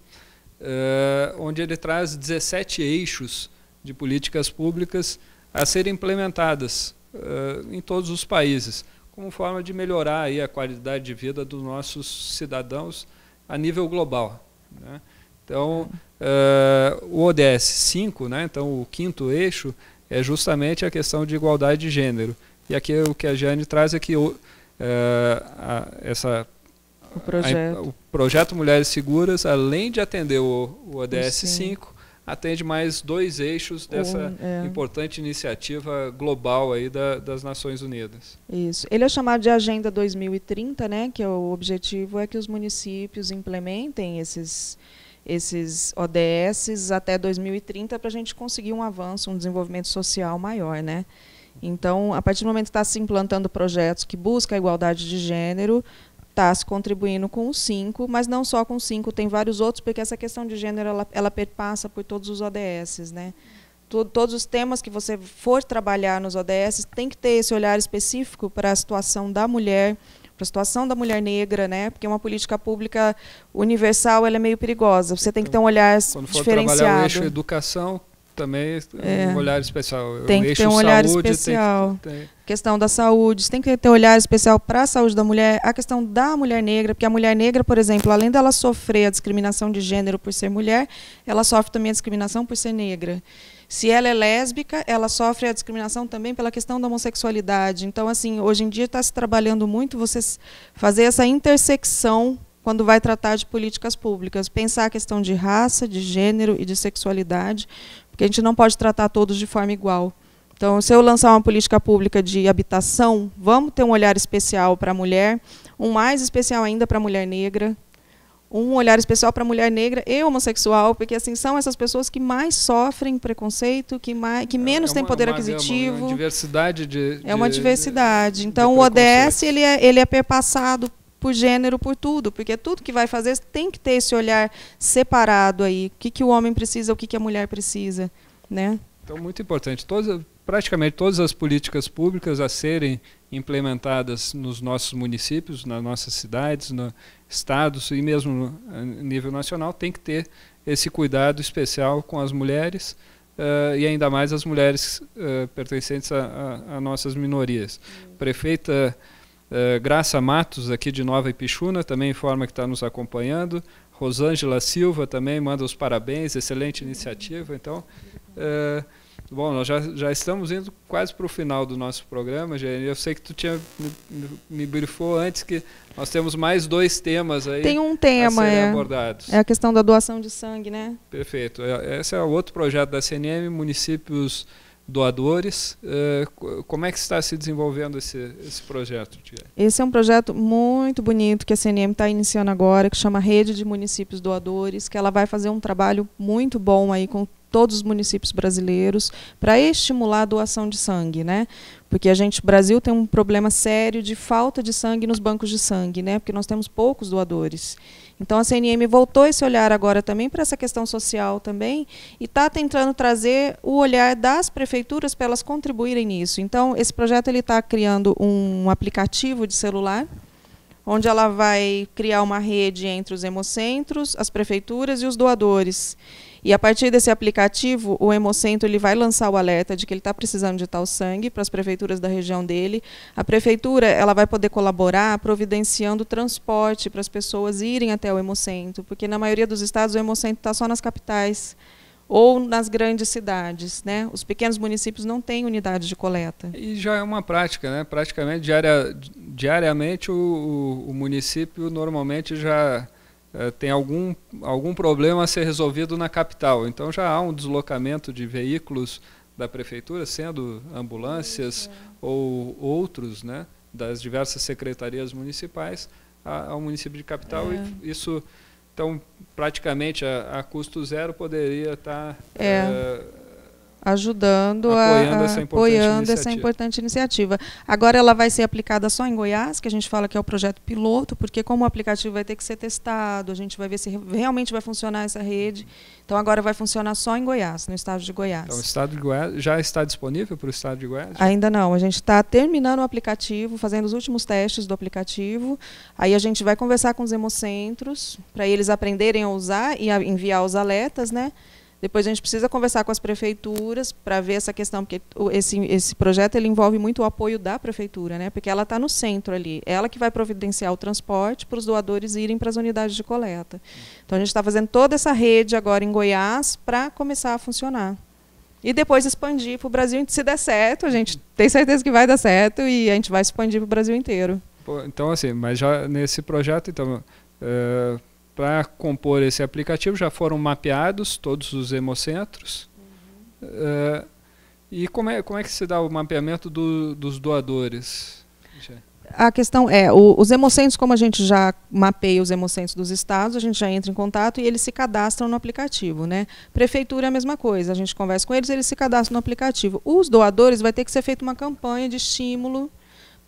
uh, onde ele traz 17 eixos de políticas públicas a serem implementadas uh, em todos os países, como forma de melhorar aí a qualidade de vida dos nossos cidadãos a nível global. Né? Então, uh, o ODS 5, né, então o quinto eixo, é justamente a questão de igualdade de gênero. E aqui o que a Jane traz é que o, uh, a, essa, o, projeto. A, o projeto Mulheres Seguras, além de atender o, o ODS 5, atende mais dois eixos dessa um, é. importante iniciativa global aí da, das Nações Unidas. Isso. Ele é chamado de Agenda 2030, né, que é o objetivo é que os municípios implementem esses esses ODSs até 2030 para a gente conseguir um avanço, um desenvolvimento social maior, né? Então, a partir do momento que está se implantando projetos que buscam a igualdade de gênero, se contribuindo com os cinco, mas não só com cinco, tem vários outros, porque essa questão de gênero ela, ela perpassa por todos os ODSs, né? todos os temas que você for trabalhar nos ODS tem que ter esse olhar específico para a situação da mulher, para a situação da mulher negra, né? Porque uma política pública universal ela é meio perigosa. Você tem que ter um olhar então, quando for diferenciado. Quando trabalhar o eixo educação, também é. um é. olhar especial. Tem que ter um olhar saúde, especial. Tem que ter... Questão da saúde, tem que ter um olhar especial para a saúde da mulher, a questão da mulher negra, porque a mulher negra, por exemplo, além dela sofrer a discriminação de gênero por ser mulher, ela sofre também a discriminação por ser negra. Se ela é lésbica, ela sofre a discriminação também pela questão da homossexualidade. Então, assim, hoje em dia está se trabalhando muito você fazer essa intersecção quando vai tratar de políticas públicas. Pensar a questão de raça, de gênero e de sexualidade, que a gente não pode tratar todos de forma igual. Então, se eu lançar uma política pública de habitação, vamos ter um olhar especial para a mulher, um mais especial ainda para a mulher negra, um olhar especial para a mulher negra e homossexual, porque assim são essas pessoas que mais sofrem preconceito, que, mais, que é, menos é têm poder é uma, aquisitivo. É uma, diversidade de, de, É uma diversidade. Então o ODS ele é, ele é perpassado por gênero, por tudo, porque tudo que vai fazer tem que ter esse olhar separado aí. O que, que o homem precisa, o que, que a mulher precisa, né? Então, muito importante. Todas, praticamente todas as políticas públicas a serem implementadas nos nossos municípios, nas nossas cidades, nos estados e mesmo a nível nacional, tem que ter esse cuidado especial com as mulheres uh, e ainda mais as mulheres uh, pertencentes a, a, a nossas minorias. Prefeita eh, Graça Matos, aqui de Nova Ipixuna, também informa que está nos acompanhando. Rosângela Silva também manda os parabéns, excelente iniciativa. Então, eh, bom, nós já, já estamos indo quase para o final do nosso programa, Jane. Eu sei que tu tinha me, me brifou antes que nós temos mais dois temas aí. Tem um tema, é, abordados. é a questão da doação de sangue, né? Perfeito. É, esse é outro projeto da CNM, municípios doadores. Eh, como é que está se desenvolvendo esse, esse projeto? Esse é um projeto muito bonito que a CNM está iniciando agora, que chama Rede de Municípios Doadores, que ela vai fazer um trabalho muito bom aí com todos os municípios brasileiros para estimular a doação de sangue, né? Porque a gente, Brasil tem um problema sério de falta de sangue nos bancos de sangue, né? Porque nós temos poucos doadores. Então a CNM voltou esse olhar agora também para essa questão social também e está tentando trazer o olhar das prefeituras para elas contribuírem nisso. Então esse projeto ele está criando um aplicativo de celular onde ela vai criar uma rede entre os hemocentros, as prefeituras e os doadores. E a partir desse aplicativo, o Hemocentro ele vai lançar o alerta de que ele está precisando de tal sangue para as prefeituras da região dele. A prefeitura ela vai poder colaborar providenciando transporte para as pessoas irem até o Hemocentro, porque na maioria dos estados o Hemocentro está só nas capitais ou nas grandes cidades, né? Os pequenos municípios não têm unidade de coleta. E já é uma prática, né? Praticamente diaria, diariamente o, o município normalmente já é, tem algum, algum problema a ser resolvido na capital. Então já há um deslocamento de veículos da prefeitura, sendo ambulâncias ou outros, né, das diversas secretarias municipais ao município de capital. É. E isso, então, praticamente a, a, custo zero poderia estar tá, é. é ajudando, apoiando, a, essa, apoiando essa, importante iniciativa. Agora ela vai ser aplicada só em Goiás, que a gente fala que é o projeto piloto, porque como o aplicativo vai ter que ser testado, a gente vai ver se realmente vai funcionar essa rede. Então agora vai funcionar só em Goiás, no estado de Goiás. Então o estado de Goiás já está disponível para o estado de Goiás? Ainda não. A gente está terminando o aplicativo, fazendo os últimos testes do aplicativo. Aí a gente vai conversar com os hemocentros para eles aprenderem a usar e a enviar os alertas, né? Depois a gente precisa conversar com as prefeituras para ver essa questão, porque esse, esse projeto ele envolve muito o apoio da prefeitura, né? porque ela está no centro ali. É ela que vai providenciar o transporte para os doadores irem para as unidades de coleta. Então a gente está fazendo toda essa rede agora em Goiás para começar a funcionar. E depois expandir para o Brasil, se der certo, a gente tem certeza que vai dar certo e a gente vai expandir para o Brasil inteiro. Pô, então assim, mas já nesse projeto, então, eh, para compor esse aplicativo já foram mapeados todos os hemocentros. Uhum. Uh, e como é, como é que se dá o mapeamento do, dos doadores? A questão é, o, os hemocentros, como a gente já mapeia os hemocentros dos estados, a gente já entra em contato e eles se cadastram no aplicativo. Né? Prefeitura é a mesma coisa, a gente conversa com eles, eles se cadastram no aplicativo. Os doadores vai ter que ser feita uma campanha de estímulo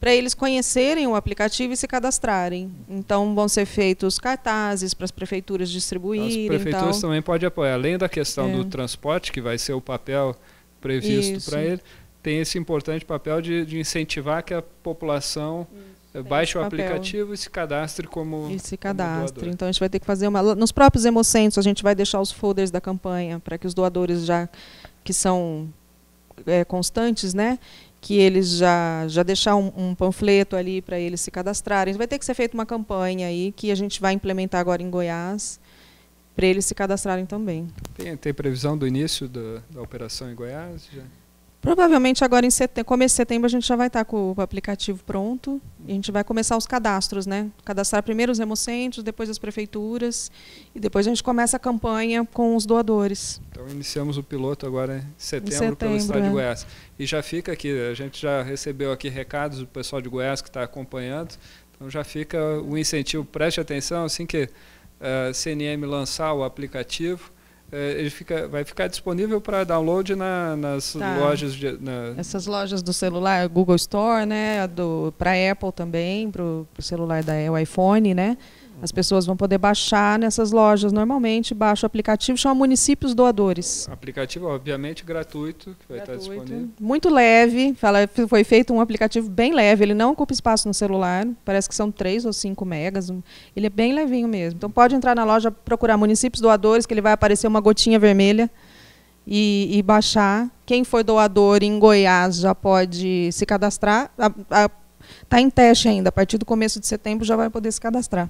para eles conhecerem o aplicativo e se cadastrarem. Então vão ser feitos cartazes para as prefeituras distribuírem. As então. prefeituras também podem apoiar, além da questão é. do transporte, que vai ser o papel previsto para ele, tem esse importante papel de, de incentivar que a população Isso, eh, baixe o papel. aplicativo e se cadastre como. E se cadastre. então a gente vai ter que fazer uma. Nos próprios Hemocentros, a gente vai deixar os folders da campanha para que os doadores já que são é, constantes, né? que eles já, já deixar um, um panfleto ali para eles se cadastrarem. Vai ter que ser feita uma campanha aí que a gente vai implementar agora em Goiás para eles se cadastrarem também. Tem, tem previsão do início do, da operação em Goiás? Já? Provavelmente agora em setembro, começo de setembro, a gente já vai estar com o aplicativo pronto. E a gente vai começar os cadastros, né? Cadastrar primeiro os remocentes, depois as prefeituras. E depois a gente começa a campanha com os doadores. Então iniciamos o piloto agora em setembro, setembro pelo estado é. de Goiás. E já fica aqui, a gente já recebeu aqui recados do pessoal de Goiás que está acompanhando. Então já fica o incentivo, preste atenção, assim que a eh, CNM lançar o aplicativo é, ele fica, vai ficar disponível para download na, nas tá. lojas de, na... essas lojas do celular Google Store né para Apple também para o celular da o iPhone né as pessoas vão poder baixar nessas lojas normalmente, baixa o aplicativo, chama municípios doadores. Aplicativo, obviamente, gratuito, que vai gratuito. estar disponível. Muito leve, fala, foi feito um aplicativo bem leve, ele não ocupa espaço no celular, parece que são 3 ou 5 megas, ele é bem levinho mesmo. Então pode entrar na loja, procurar municípios doadores, que ele vai aparecer uma gotinha vermelha. E, e baixar. Quem foi doador em Goiás já pode se cadastrar. Está em teste ainda. A partir do começo de setembro já vai poder se cadastrar.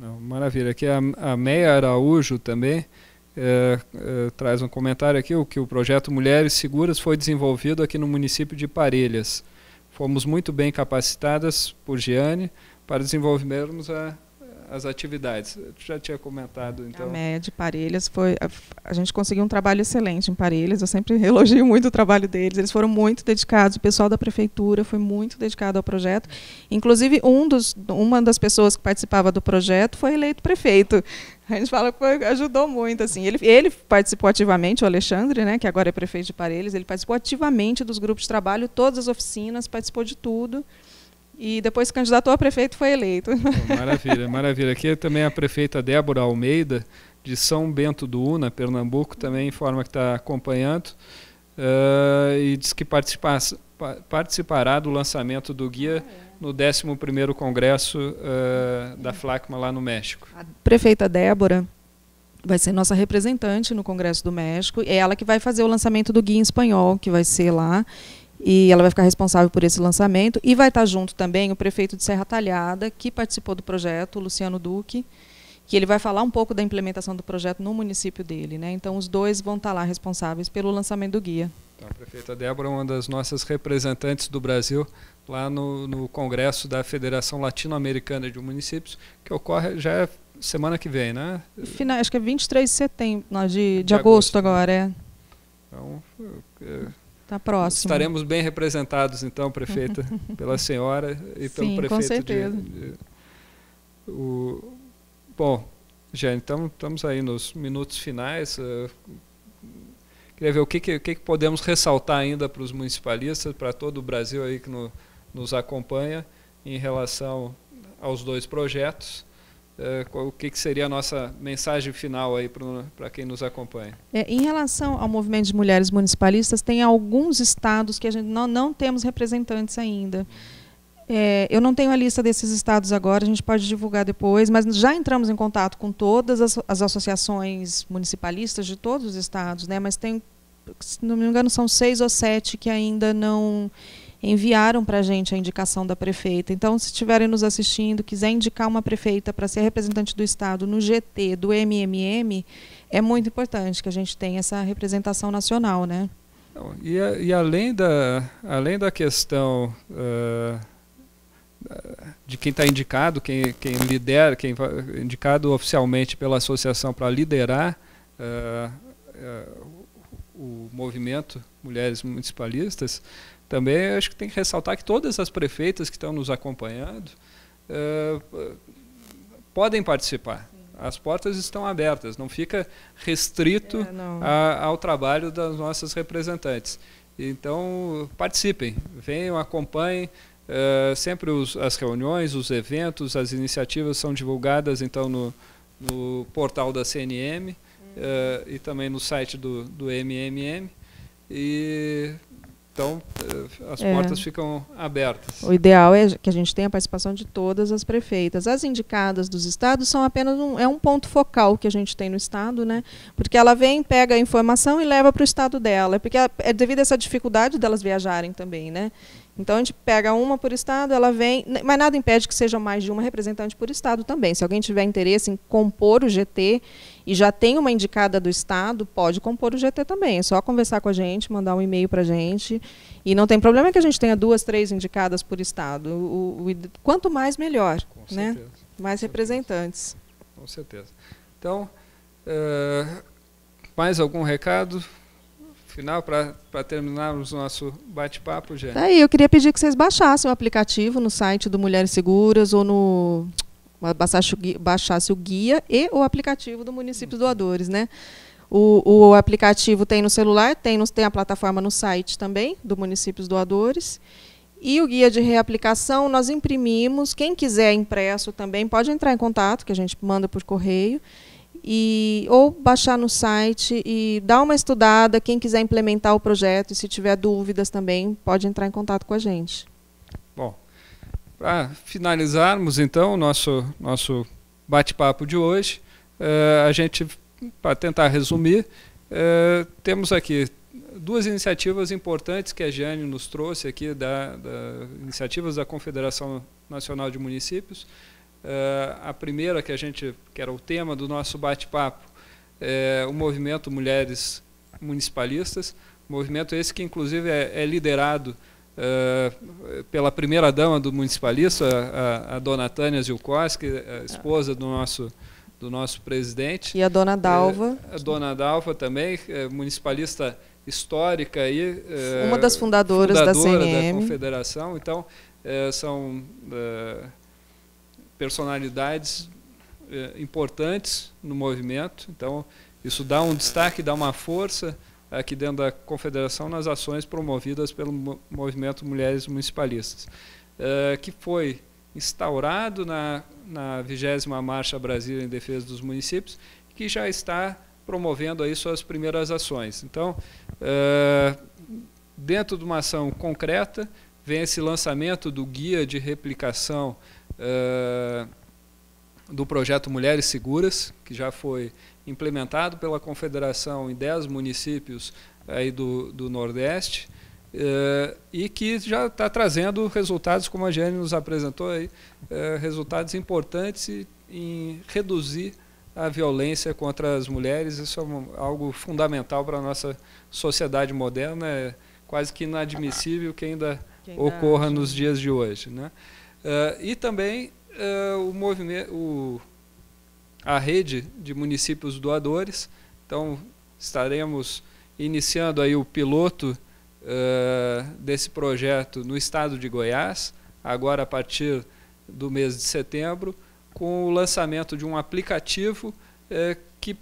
Não, maravilha. Aqui a, a Meia Araújo também é, é, traz um comentário aqui, o que o projeto Mulheres Seguras foi desenvolvido aqui no município de Parelhas. Fomos muito bem capacitadas por Giane para desenvolvermos a, as atividades. Tu já tinha comentado, então. A média de Parelhas foi. A gente conseguiu um trabalho excelente em Parelhas, eu sempre elogio muito o trabalho deles. Eles foram muito dedicados, o pessoal da prefeitura foi muito dedicado ao projeto. Inclusive, um dos, uma das pessoas que participava do projeto foi eleito prefeito. A gente fala que ajudou muito. assim. Ele, ele participou ativamente, o Alexandre, né, que agora é prefeito de Parelhas, ele participou ativamente dos grupos de trabalho, todas as oficinas, participou de tudo e depois o candidatou a prefeito e foi eleito. Maravilha, maravilha. Aqui também a prefeita Débora Almeida, de São Bento do Una, Pernambuco, também informa que está acompanhando uh, e diz que participará do lançamento do guia no 11º Congresso uh, da FLACMA lá no México. A prefeita Débora vai ser nossa representante no Congresso do México, é ela que vai fazer o lançamento do guia em espanhol, que vai ser lá, e ela vai ficar responsável por esse lançamento. E vai estar junto também o prefeito de Serra Talhada, que participou do projeto, o Luciano Duque, que ele vai falar um pouco da implementação do projeto no município dele. Né? Então, os dois vão estar lá responsáveis pelo lançamento do guia. Então, a prefeita Débora é uma das nossas representantes do Brasil lá no, no Congresso da Federação Latino-Americana de Municípios, que ocorre já é semana que vem, né? Final, acho que é 23 de setembro, não, de, de, de agosto, agosto, né? agora, é. Então, é, Está próximo. Estaremos bem representados, então, prefeita, pela senhora e Sim, pelo prefeito. Com certeza. De, de, o, bom, já então estamos aí nos minutos finais. Uh, queria ver o que, que, que, podemos ressaltar ainda para os municipalistas, para todo o Brasil aí que no, nos acompanha, em relação aos dois projetos eh, qual, o que, que, seria a nossa mensagem final aí para quem nos acompanha? É, em relação ao movimento de mulheres municipalistas, tem alguns estados que a gente não, não temos representantes ainda. É, eu não tenho a lista desses estados agora, a gente pode divulgar depois, mas já entramos em contato com todas as, as associações municipalistas de todos os estados, né? mas tem, se não me engano, são seis ou sete que ainda não enviaram para a gente a indicação da prefeita. Então, se estiverem nos assistindo, quiser indicar uma prefeita para ser representante do Estado no GT do MMM, é muito importante que a gente tenha essa representação nacional, né? Então, e, e além, da, além da questão uh, de quem está indicado, quem, quem lidera, quem indicado oficialmente pela associação para liderar uh, uh, o movimento Mulheres Municipalistas, também acho que tem que ressaltar que todas as prefeitas que estão nos acompanhando uh, podem participar. As portas estão abertas, não fica restrito é, não. A, ao trabalho das nossas representantes. Então, participem, venham, acompanhem. Uh, sempre os, as reuniões, os eventos, as iniciativas são divulgadas então no, no portal da CNM uh, uhum. eh, e também no site do, do MMM. E então, eh, as é. portas ficam abertas. O ideal é que a gente tenha a participação de todas as prefeitas. As indicadas dos estados são apenas um, é um ponto focal que a gente tem no estado, né? Porque ela vem, pega a informação e leva para o estado dela. É porque é devido a essa dificuldade delas viajarem também, né? Então a gente pega uma por estado, ela vem, mas nada impede que seja mais de uma representante por estado também. Se alguém tiver interesse em compor o GT e já tem uma indicada do Estado, pode compor o GT também. É só conversar com a gente, mandar um e-mail para a gente. E não tem problema que a gente tenha duas, três indicadas por Estado. O, o, o quanto mais, melhor. Com né? Certeza. Mais com representantes. Certeza. Com certeza. Então, uh, mais algum recado? final para terminarmos o nosso bate-papo, gente tá Aí, eu queria pedir que vocês baixassem o aplicativo no site do Mulheres Seguras ou no baixasse o guia e o aplicativo do município doadores, né? O, o, aplicativo tem no celular, tem, no, tem a plataforma no site também, do municípios doadores. E o guia de reaplicação nós imprimimos. Quem quiser impresso também pode entrar em contato, que a gente manda por correio. E, ou baixar no site e dar uma estudada. Quem quiser implementar o projeto e se tiver dúvidas também, pode entrar em contato com a gente. Para finalizarmos, então, o nosso, nosso bate-papo de hoje, uh, a gente, para tentar resumir, uh, temos aqui duas iniciativas importantes que a Jane nos trouxe aqui, da, da iniciativas da Confederação Nacional de Municípios. Uh, a primeira, que a gente, que era o tema do nosso bate-papo, é o movimento Mulheres Municipalistas, movimento esse que inclusive é, é liderado eh, pela primeira dama do municipalista, a, a, dona Tânia Zilkowski, eh, esposa do nosso do nosso presidente. E a dona eh, Dalva. a dona Dalva também, municipalista histórica aí. Uma das fundadoras fundadora da CNM. da confederação. Então, são personalidades importantes no movimento. Então, isso dá um destaque, dá uma força aqui dentro da confederação nas ações promovidas pelo Movimento Mulheres Municipalistas, eh, que foi instaurado na, na 20 Marcha Brasil em Defesa dos Municípios, que já está promovendo aí suas primeiras ações. Então, eh, dentro de uma ação concreta, vem esse lançamento do Guia de Replicação eh, do projeto Mulheres Seguras, que já foi implementado pela Confederação em 10 municípios eh, aí do, do Nordeste, eh, e que já está trazendo resultados, como a Jane nos apresentou aí, eh, resultados importantes em reduzir a violência contra as mulheres. Isso é algo fundamental para a nossa sociedade moderna, é quase que inadmissível que ainda, que ainda ocorra nos dias de hoje. Né? Eh, e também eh, o movimento, o, a rede de municípios doadores. Então estaremos iniciando aí o piloto eh, desse projeto no estado de Goiás, agora a partir do mês de setembro, com o lançamento de um aplicativo eh, que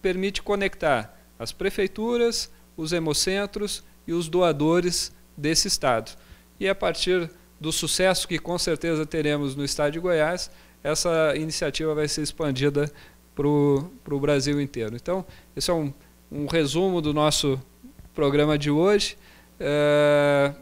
permite conectar as prefeituras, os hemocentros e os doadores desse estado. E a partir do sucesso que com certeza teremos no estado de Goiás, essa iniciativa vai ser expandida para o Brasil inteiro. Então, esse é um, um, resumo do nosso programa de hoje. É,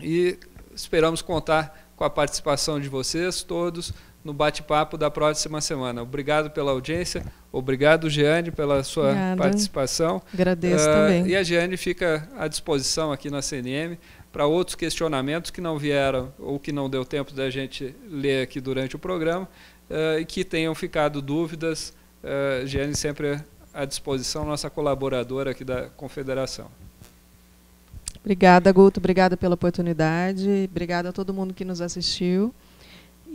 e esperamos contar com a participação de vocês todos no bate-papo da próxima semana. Obrigado pela audiência, obrigado, Geane, pela sua Obrigada. participação. Agradeço uh, também. E a Geane fica à disposição aqui na CNM para outros questionamentos que não vieram ou que não deu tempo da gente ler aqui durante o programa ah, e que tenham ficado dúvidas. Uh, ah, Geane sempre à disposição, nossa colaboradora aqui da Confederação. Obrigada, Guto. Obrigada pela oportunidade. Obrigada a todo mundo que nos assistiu.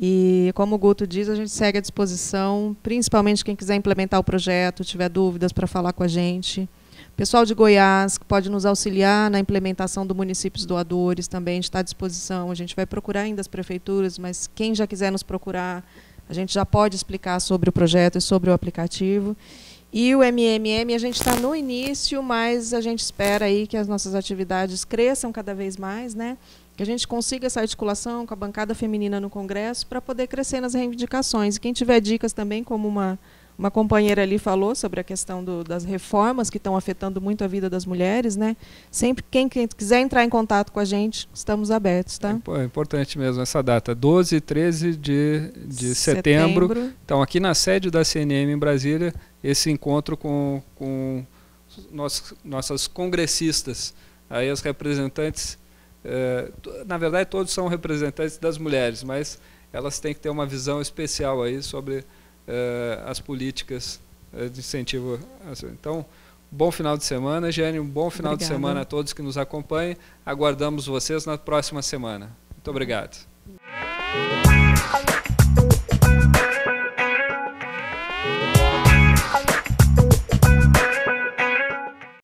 E, como o Guto diz, a gente segue à disposição, principalmente quem quiser implementar o projeto, tiver dúvidas para falar com a gente. Pessoal de Goiás, que pode nos auxiliar na implementação do municípios doadores, também está à disposição. A gente vai procurar ainda as prefeituras, mas quem já quiser nos procurar, a gente já pode explicar sobre o projeto e sobre o aplicativo. E o MMM, a gente está no início, mas a gente espera aí que as nossas atividades cresçam cada vez mais, né? que a gente consiga essa articulação com a bancada feminina no Congresso para poder crescer nas reivindicações. E quem tiver dicas também, como uma, uma companheira ali falou sobre a questão do, das reformas que estão afetando muito a vida das mulheres, né? Sempre quem, quem, quiser entrar em contato com a gente, estamos abertos, tá? É, é importante mesmo essa data, 12 e 13 de, de setembro. setembro. Então, aqui na sede da CNM em Brasília, esse encontro com, com nossos, nossas congressistas, aí as representantes é, na verdade, todos são representantes das mulheres, mas elas têm que ter uma visão especial aí sobre é, as políticas é, de incentivo. Então, bom final de semana, Gene, um bom final Obrigada. de semana a todos que nos acompanhem. Aguardamos vocês na próxima semana. Muito obrigado.